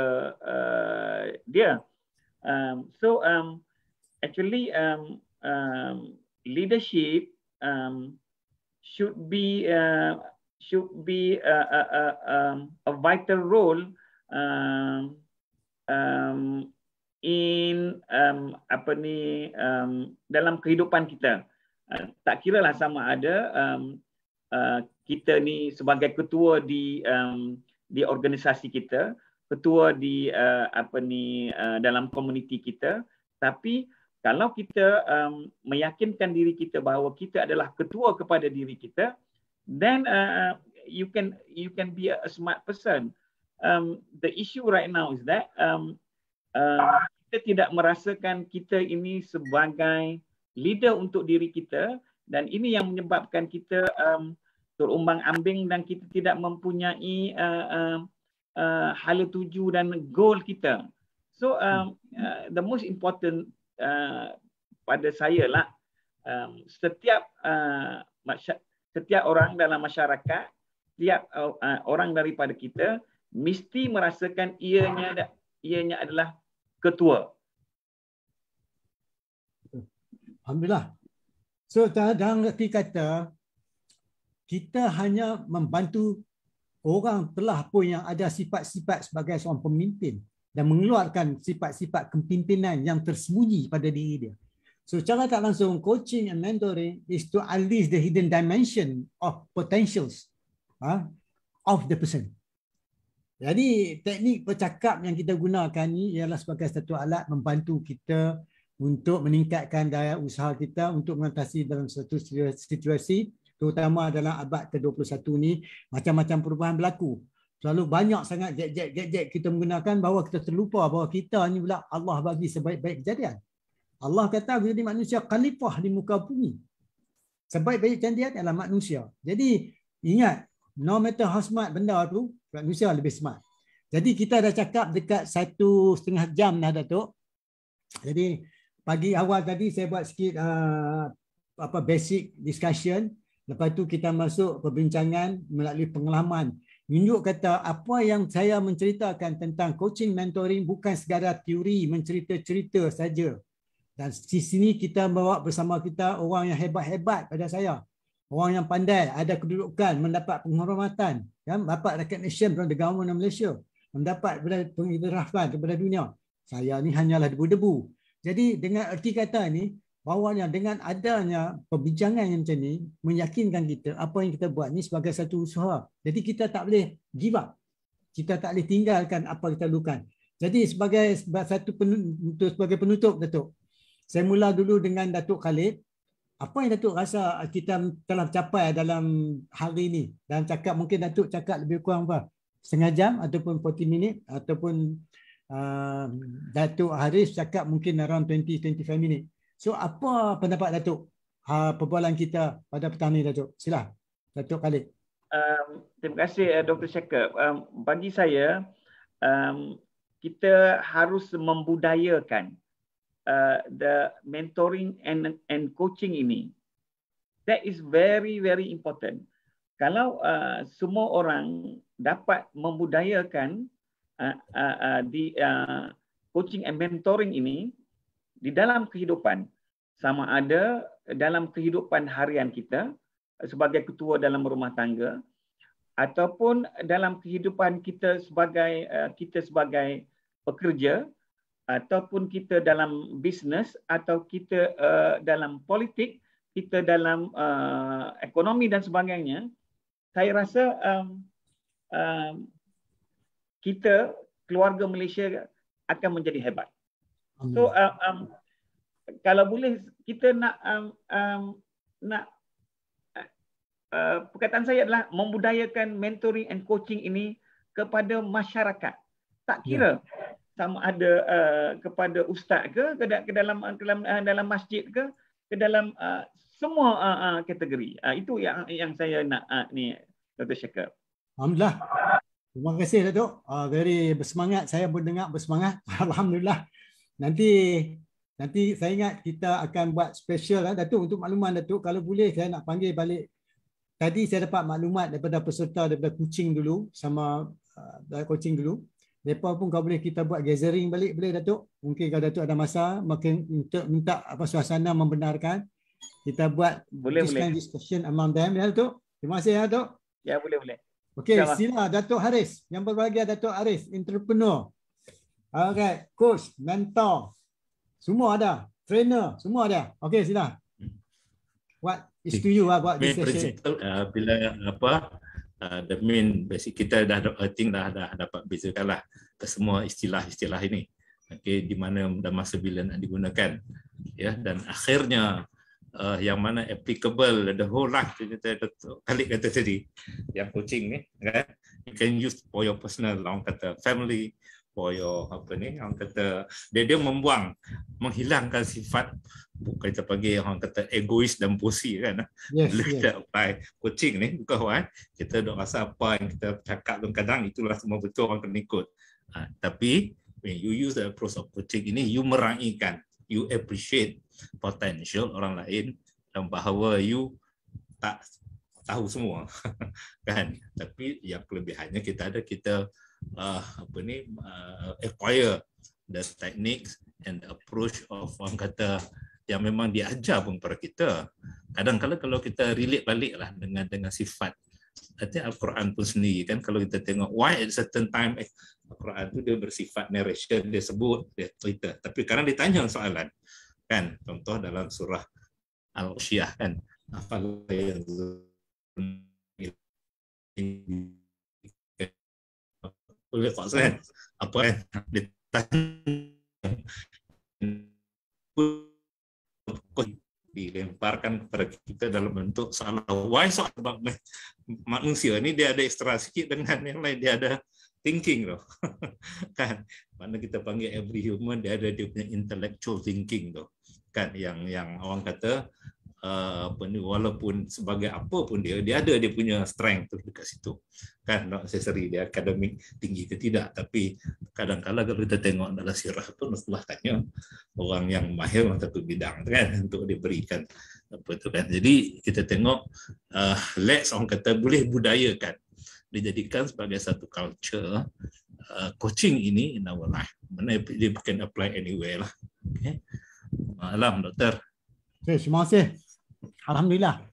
Speaker 3: uh, dia um, so um, actually um, um, leadership um, should be uh, should be a, a, a, a, a vital role um, um, in um, apa ni um, dalam kehidupan kita. Ah, tak kira lah sama ada um, uh, kita ni sebagai ketua di um, di organisasi kita, ketua di uh, apa ni uh, dalam komuniti kita, tapi kalau kita um, meyakinkan diri kita bahawa kita adalah ketua kepada diri kita, then uh, you can you can be a smart person. Um, the issue right now is that um, uh, kita tidak merasakan kita ini sebagai leader untuk diri kita dan ini yang menyebabkan kita um, terumbang ambing dan kita tidak mempunyai uh, uh, uh, hala tuju dan goal kita. So um, uh, the most important uh, pada saya lah um, setiap uh, setiap orang dalam masyarakat setiap uh, uh, orang daripada kita mesti merasakan ianya ianya adalah
Speaker 2: ketua. Alhamdulillah. So dalam erti kata, kita hanya membantu orang telah pun yang ada sifat-sifat sebagai seorang pemimpin dan mengeluarkan sifat-sifat kepimpinan yang tersembunyi pada diri dia. So cara tak langsung coaching and mentoring is to unleash the hidden dimension of potentials huh, ha, of the person. Jadi teknik bercakap yang kita gunakan ni ialah sebagai satu alat membantu kita untuk meningkatkan daya usaha kita untuk mengatasi dalam satu situasi terutama dalam abad ke-21 ini macam-macam perubahan berlaku. Selalu banyak sangat gadget gadget kita menggunakan bahawa kita terlupa bahawa kita ni pula Allah bagi sebaik-baik kejadian. Allah kata jadi manusia khalifah di muka bumi. Sebaik-baik kejadian adalah manusia. Jadi ingat no matter how smart benda tu manusia lebih smart. Jadi kita dah cakap dekat satu setengah jam dah Datuk. Jadi pagi awal tadi saya buat sikit uh, apa basic discussion lepas tu kita masuk perbincangan melalui pengalaman tunjuk kata apa yang saya menceritakan tentang coaching mentoring bukan segala teori mencerita-cerita saja dan di sini kita bawa bersama kita orang yang hebat-hebat pada saya orang yang pandai ada kedudukan mendapat penghormatan ya dapat recognition from the government of Malaysia mendapat pengiktirafan kepada dunia saya ni hanyalah debu-debu jadi dengan erti kata ini, bahawanya dengan adanya perbincangan yang macam ni meyakinkan kita apa yang kita buat ni sebagai satu usaha. Jadi kita tak boleh give up. Kita tak boleh tinggalkan apa kita lakukan. Jadi sebagai satu penutup, sebagai penutup Datuk. Saya mula dulu dengan Datuk Khalid. Apa yang Datuk rasa kita telah capai dalam hari ini? Dalam cakap mungkin Datuk cakap lebih kurang apa? Setengah jam ataupun 40 minit ataupun uh, Datuk Haris cakap mungkin around 20-25 minit. So apa pendapat Datuk uh, perbualan kita pada petang ini Datuk? Sila, Datuk Khalid.
Speaker 3: Um, terima kasih eh, Dr. Syakir. Um, bagi saya, um, kita harus membudayakan uh, the mentoring and and coaching ini. That is very very important. Kalau uh, semua orang dapat membudayakan uh, uh, di uh, coaching and mentoring ini di dalam kehidupan sama ada dalam kehidupan harian kita sebagai ketua dalam rumah tangga ataupun dalam kehidupan kita sebagai uh, kita sebagai pekerja ataupun kita dalam bisnes atau kita uh, dalam politik kita dalam uh, ekonomi dan sebagainya saya rasa um, um, kita keluarga Malaysia akan menjadi hebat. Hmm. So um, um, kalau boleh kita nak um, um, nak uh, perkataan saya adalah membudayakan mentoring and coaching ini kepada masyarakat. Tak kira ya. sama ada uh, kepada ustaz ke ke dalam ke dalam uh, dalam masjid ke ke dalam uh, semua uh, uh, kategori. Uh, itu yang yang saya nak uh, ni Dr. Syekh.
Speaker 2: Alhamdulillah. Terima kasih Datuk. Uh, very bersemangat. Saya pun dengar bersemangat. Alhamdulillah. Nanti nanti saya ingat kita akan buat special lah Datuk untuk makluman Datuk. Kalau boleh saya nak panggil balik. Tadi saya dapat maklumat daripada peserta daripada kucing dulu sama uh, ah, kucing dulu. Mereka pun kalau boleh kita buat gathering balik boleh Datuk. Mungkin kalau Datuk ada masa mungkin untuk minta apa suasana membenarkan kita buat boleh, discussion boleh. among them ya Datuk. Terima kasih ya Datuk. Ya boleh boleh. Okey, lah. sila Datuk Haris. Yang berbahagia Datuk Haris, entrepreneur. Alright, coach, mentor. Semua ada. Trainer, semua ada. Okey, sila. What is to you lah buat this session?
Speaker 1: Uh, bila apa, uh, the main basic kita dah, I uh, think dah, dah dapat bezakan lah semua istilah-istilah ini. Okey, di mana dah masa bila nak digunakan. Ya, dan akhirnya uh, yang mana applicable the whole life kata Khalid kata tadi yang kucing ni kan you can use for your personal orang kata family for your apa ni orang kata dia dia membuang menghilangkan sifat bukan kita panggil orang kata egois dan pusi kan yes, kita yes. apply kucing ni bukan kan kita dok rasa apa yang kita cakap tu kadang itulah semua betul orang kena ikut ha, tapi when you use the approach of coaching ini you meraihkan you appreciate Potensial orang lain dan bahawa you tak tahu semua kan tapi yang kelebihannya kita ada kita uh, apa ni uh, acquire the techniques and the approach of orang kata yang memang diajar pun kepada kita kadang kala kalau kita relate balik lah dengan dengan sifat Nanti Al-Quran pun sendiri kan kalau kita tengok why at certain time eh, Al-Quran tu dia bersifat narration dia sebut dia cerita tapi kadang ditanya soalan kan contoh dalam surah al usyah kan apa yang apa yang dilemparkan kepada kita dalam bentuk salah why so manusia ini dia ada ekstrasi dengan yang lain dia ada thinking loh kan mana kita panggil every human dia ada dia punya intellectual thinking loh kan yang yang orang kata uh, apa ni walaupun sebagai apa pun dia dia ada dia punya strength tu dekat situ kan not necessary dia akademik tinggi ke tidak tapi kadang-kadang kalau kita tengok dalam sirah pun Rasulullah tanya orang yang mahir dalam satu bidang kan untuk diberikan apa tu kan jadi kita tengok uh, eh, let's orang kata boleh budayakan dijadikan sebagai satu culture uh, coaching ini nawalah mana dia can apply anywhere lah okay. Malam, doktor.
Speaker 2: Okay, terima kasih. Alhamdulillah.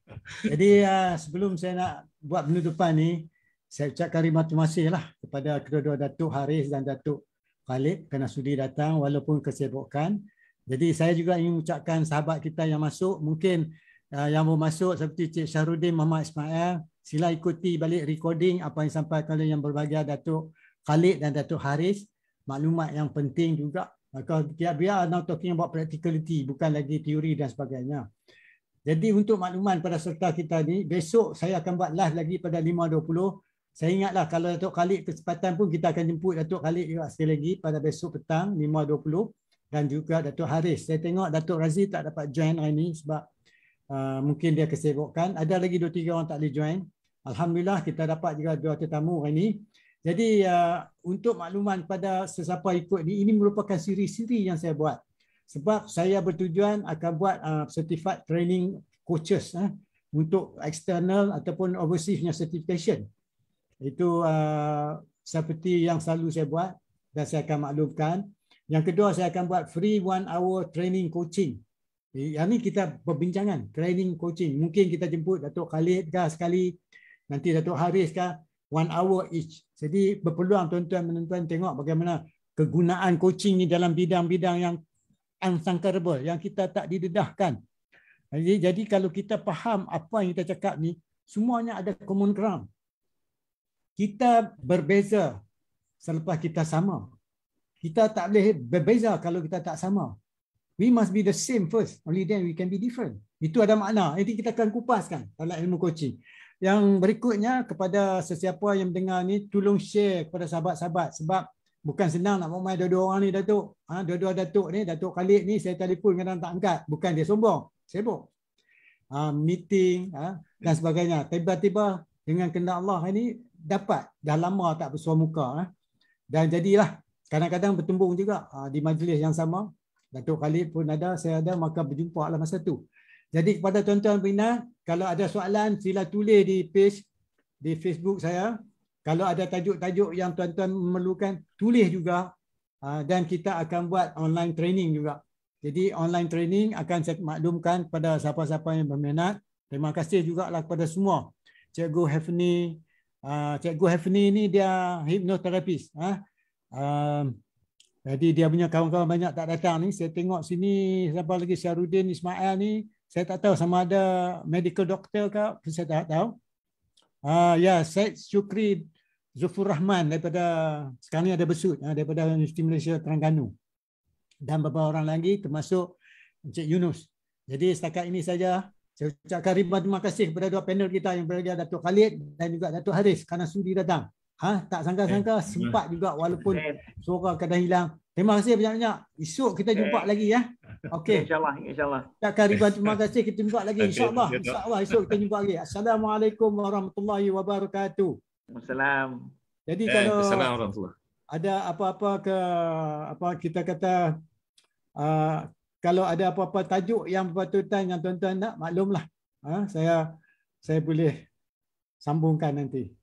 Speaker 2: Jadi uh, sebelum saya nak buat penutupan ni, saya ucapkan terima kasih lah kepada kedua-dua Datuk Haris dan Datuk Khalid kerana sudi datang walaupun kesibukan. Jadi saya juga ingin ucapkan sahabat kita yang masuk, mungkin uh, yang mau masuk seperti Cik Syahrudin Muhammad Ismail, sila ikuti balik recording apa yang sampai kalau yang berbahagia Datuk Khalid dan Datuk Haris. Maklumat yang penting juga because we are now talking about practicality bukan lagi teori dan sebagainya. Jadi untuk makluman pada serta kita ni, besok saya akan buat live lagi pada 5.20. Saya ingatlah kalau Datuk Khalid kesempatan pun kita akan jemput Datuk Khalid juga sekali lagi pada besok petang 5.20 dan juga Datuk Haris. Saya tengok Datuk Razif tak dapat join hari ni sebab uh, mungkin dia kesibukan. Ada lagi 2-3 orang tak boleh join. Alhamdulillah kita dapat juga dua tetamu hari ini. Jadi uh, untuk makluman pada sesiapa ikut ni, ini merupakan siri-siri yang saya buat. Sebab saya bertujuan akan buat uh, certified training coaches uh, untuk external ataupun overseas punya certification. Itu uh, seperti yang selalu saya buat dan saya akan maklumkan. Yang kedua, saya akan buat free one hour training coaching. Yang ni kita perbincangan training coaching. Mungkin kita jemput Datuk Khalid kah sekali, nanti Datuk Haris kah one hour each. Jadi berpeluang tuan-tuan menonton tengok bagaimana kegunaan coaching ni dalam bidang-bidang yang unsankarable, yang kita tak didedahkan. Jadi, jadi kalau kita faham apa yang kita cakap ni, semuanya ada common ground. Kita berbeza selepas kita sama. Kita tak boleh berbeza kalau kita tak sama. We must be the same first. Only then we can be different. Itu ada makna. Nanti kita akan kupaskan dalam ilmu coaching. Yang berikutnya kepada sesiapa yang mendengar ni tolong share kepada sahabat-sahabat sebab bukan senang nak mengumai dua-dua orang ni Datuk. Ha, dua-dua Datuk ni, Datuk Khalid ni saya telefon kadang tak angkat. Bukan dia sombong, sibuk. Ha, meeting ha, dan sebagainya. Tiba-tiba dengan kena Allah ini dapat dah lama tak bersuara muka. Ha. Dan jadilah kadang-kadang bertumbung juga ha, di majlis yang sama. Datuk Khalid pun ada, saya ada maka berjumpa lah masa tu. Jadi kepada tuan-tuan pembina, kalau ada soalan sila tulis di page di Facebook saya. Kalau ada tajuk-tajuk yang tuan-tuan memerlukan, tulis juga ah, dan kita akan buat online training juga. Jadi online training akan saya maklumkan kepada siapa-siapa yang berminat. Terima kasih juga lah kepada semua. Cikgu Hefni, ah, Cikgu Hefni ni dia hipnoterapis. Ha? Ah, jadi dia punya kawan-kawan banyak tak datang ni. Saya tengok sini siapa lagi Syarudin Ismail ni saya tak tahu sama ada medical doctor ke saya tak tahu uh, ya Said Syukri Zufur Rahman daripada sekarang ni ada besut ah, daripada Universiti Malaysia Terengganu dan beberapa orang lagi termasuk Encik Yunus. Jadi setakat ini saja saya ucapkan ribuan terima kasih kepada dua panel kita yang berada Dato' Khalid dan juga Dato' Haris kerana sudi datang. Ha? Tak sangka-sangka eh, sempat juga walaupun suara kadang hilang Terima kasih banyak-banyak. Esok kita eh. jumpa lagi ya. Okey.
Speaker 3: Insya-Allah, insya-Allah.
Speaker 2: Tak kira terima kasih kita jumpa lagi insya-Allah. Insya-Allah esok kita jumpa lagi. Assalamualaikum warahmatullahi wabarakatuh. Assalam. Jadi eh, kalau Assalamualaikum Ada apa-apa ke apa kita kata uh, kalau ada apa-apa tajuk yang berpatutan yang tuan-tuan nak maklumlah. Ha, saya saya boleh sambungkan nanti.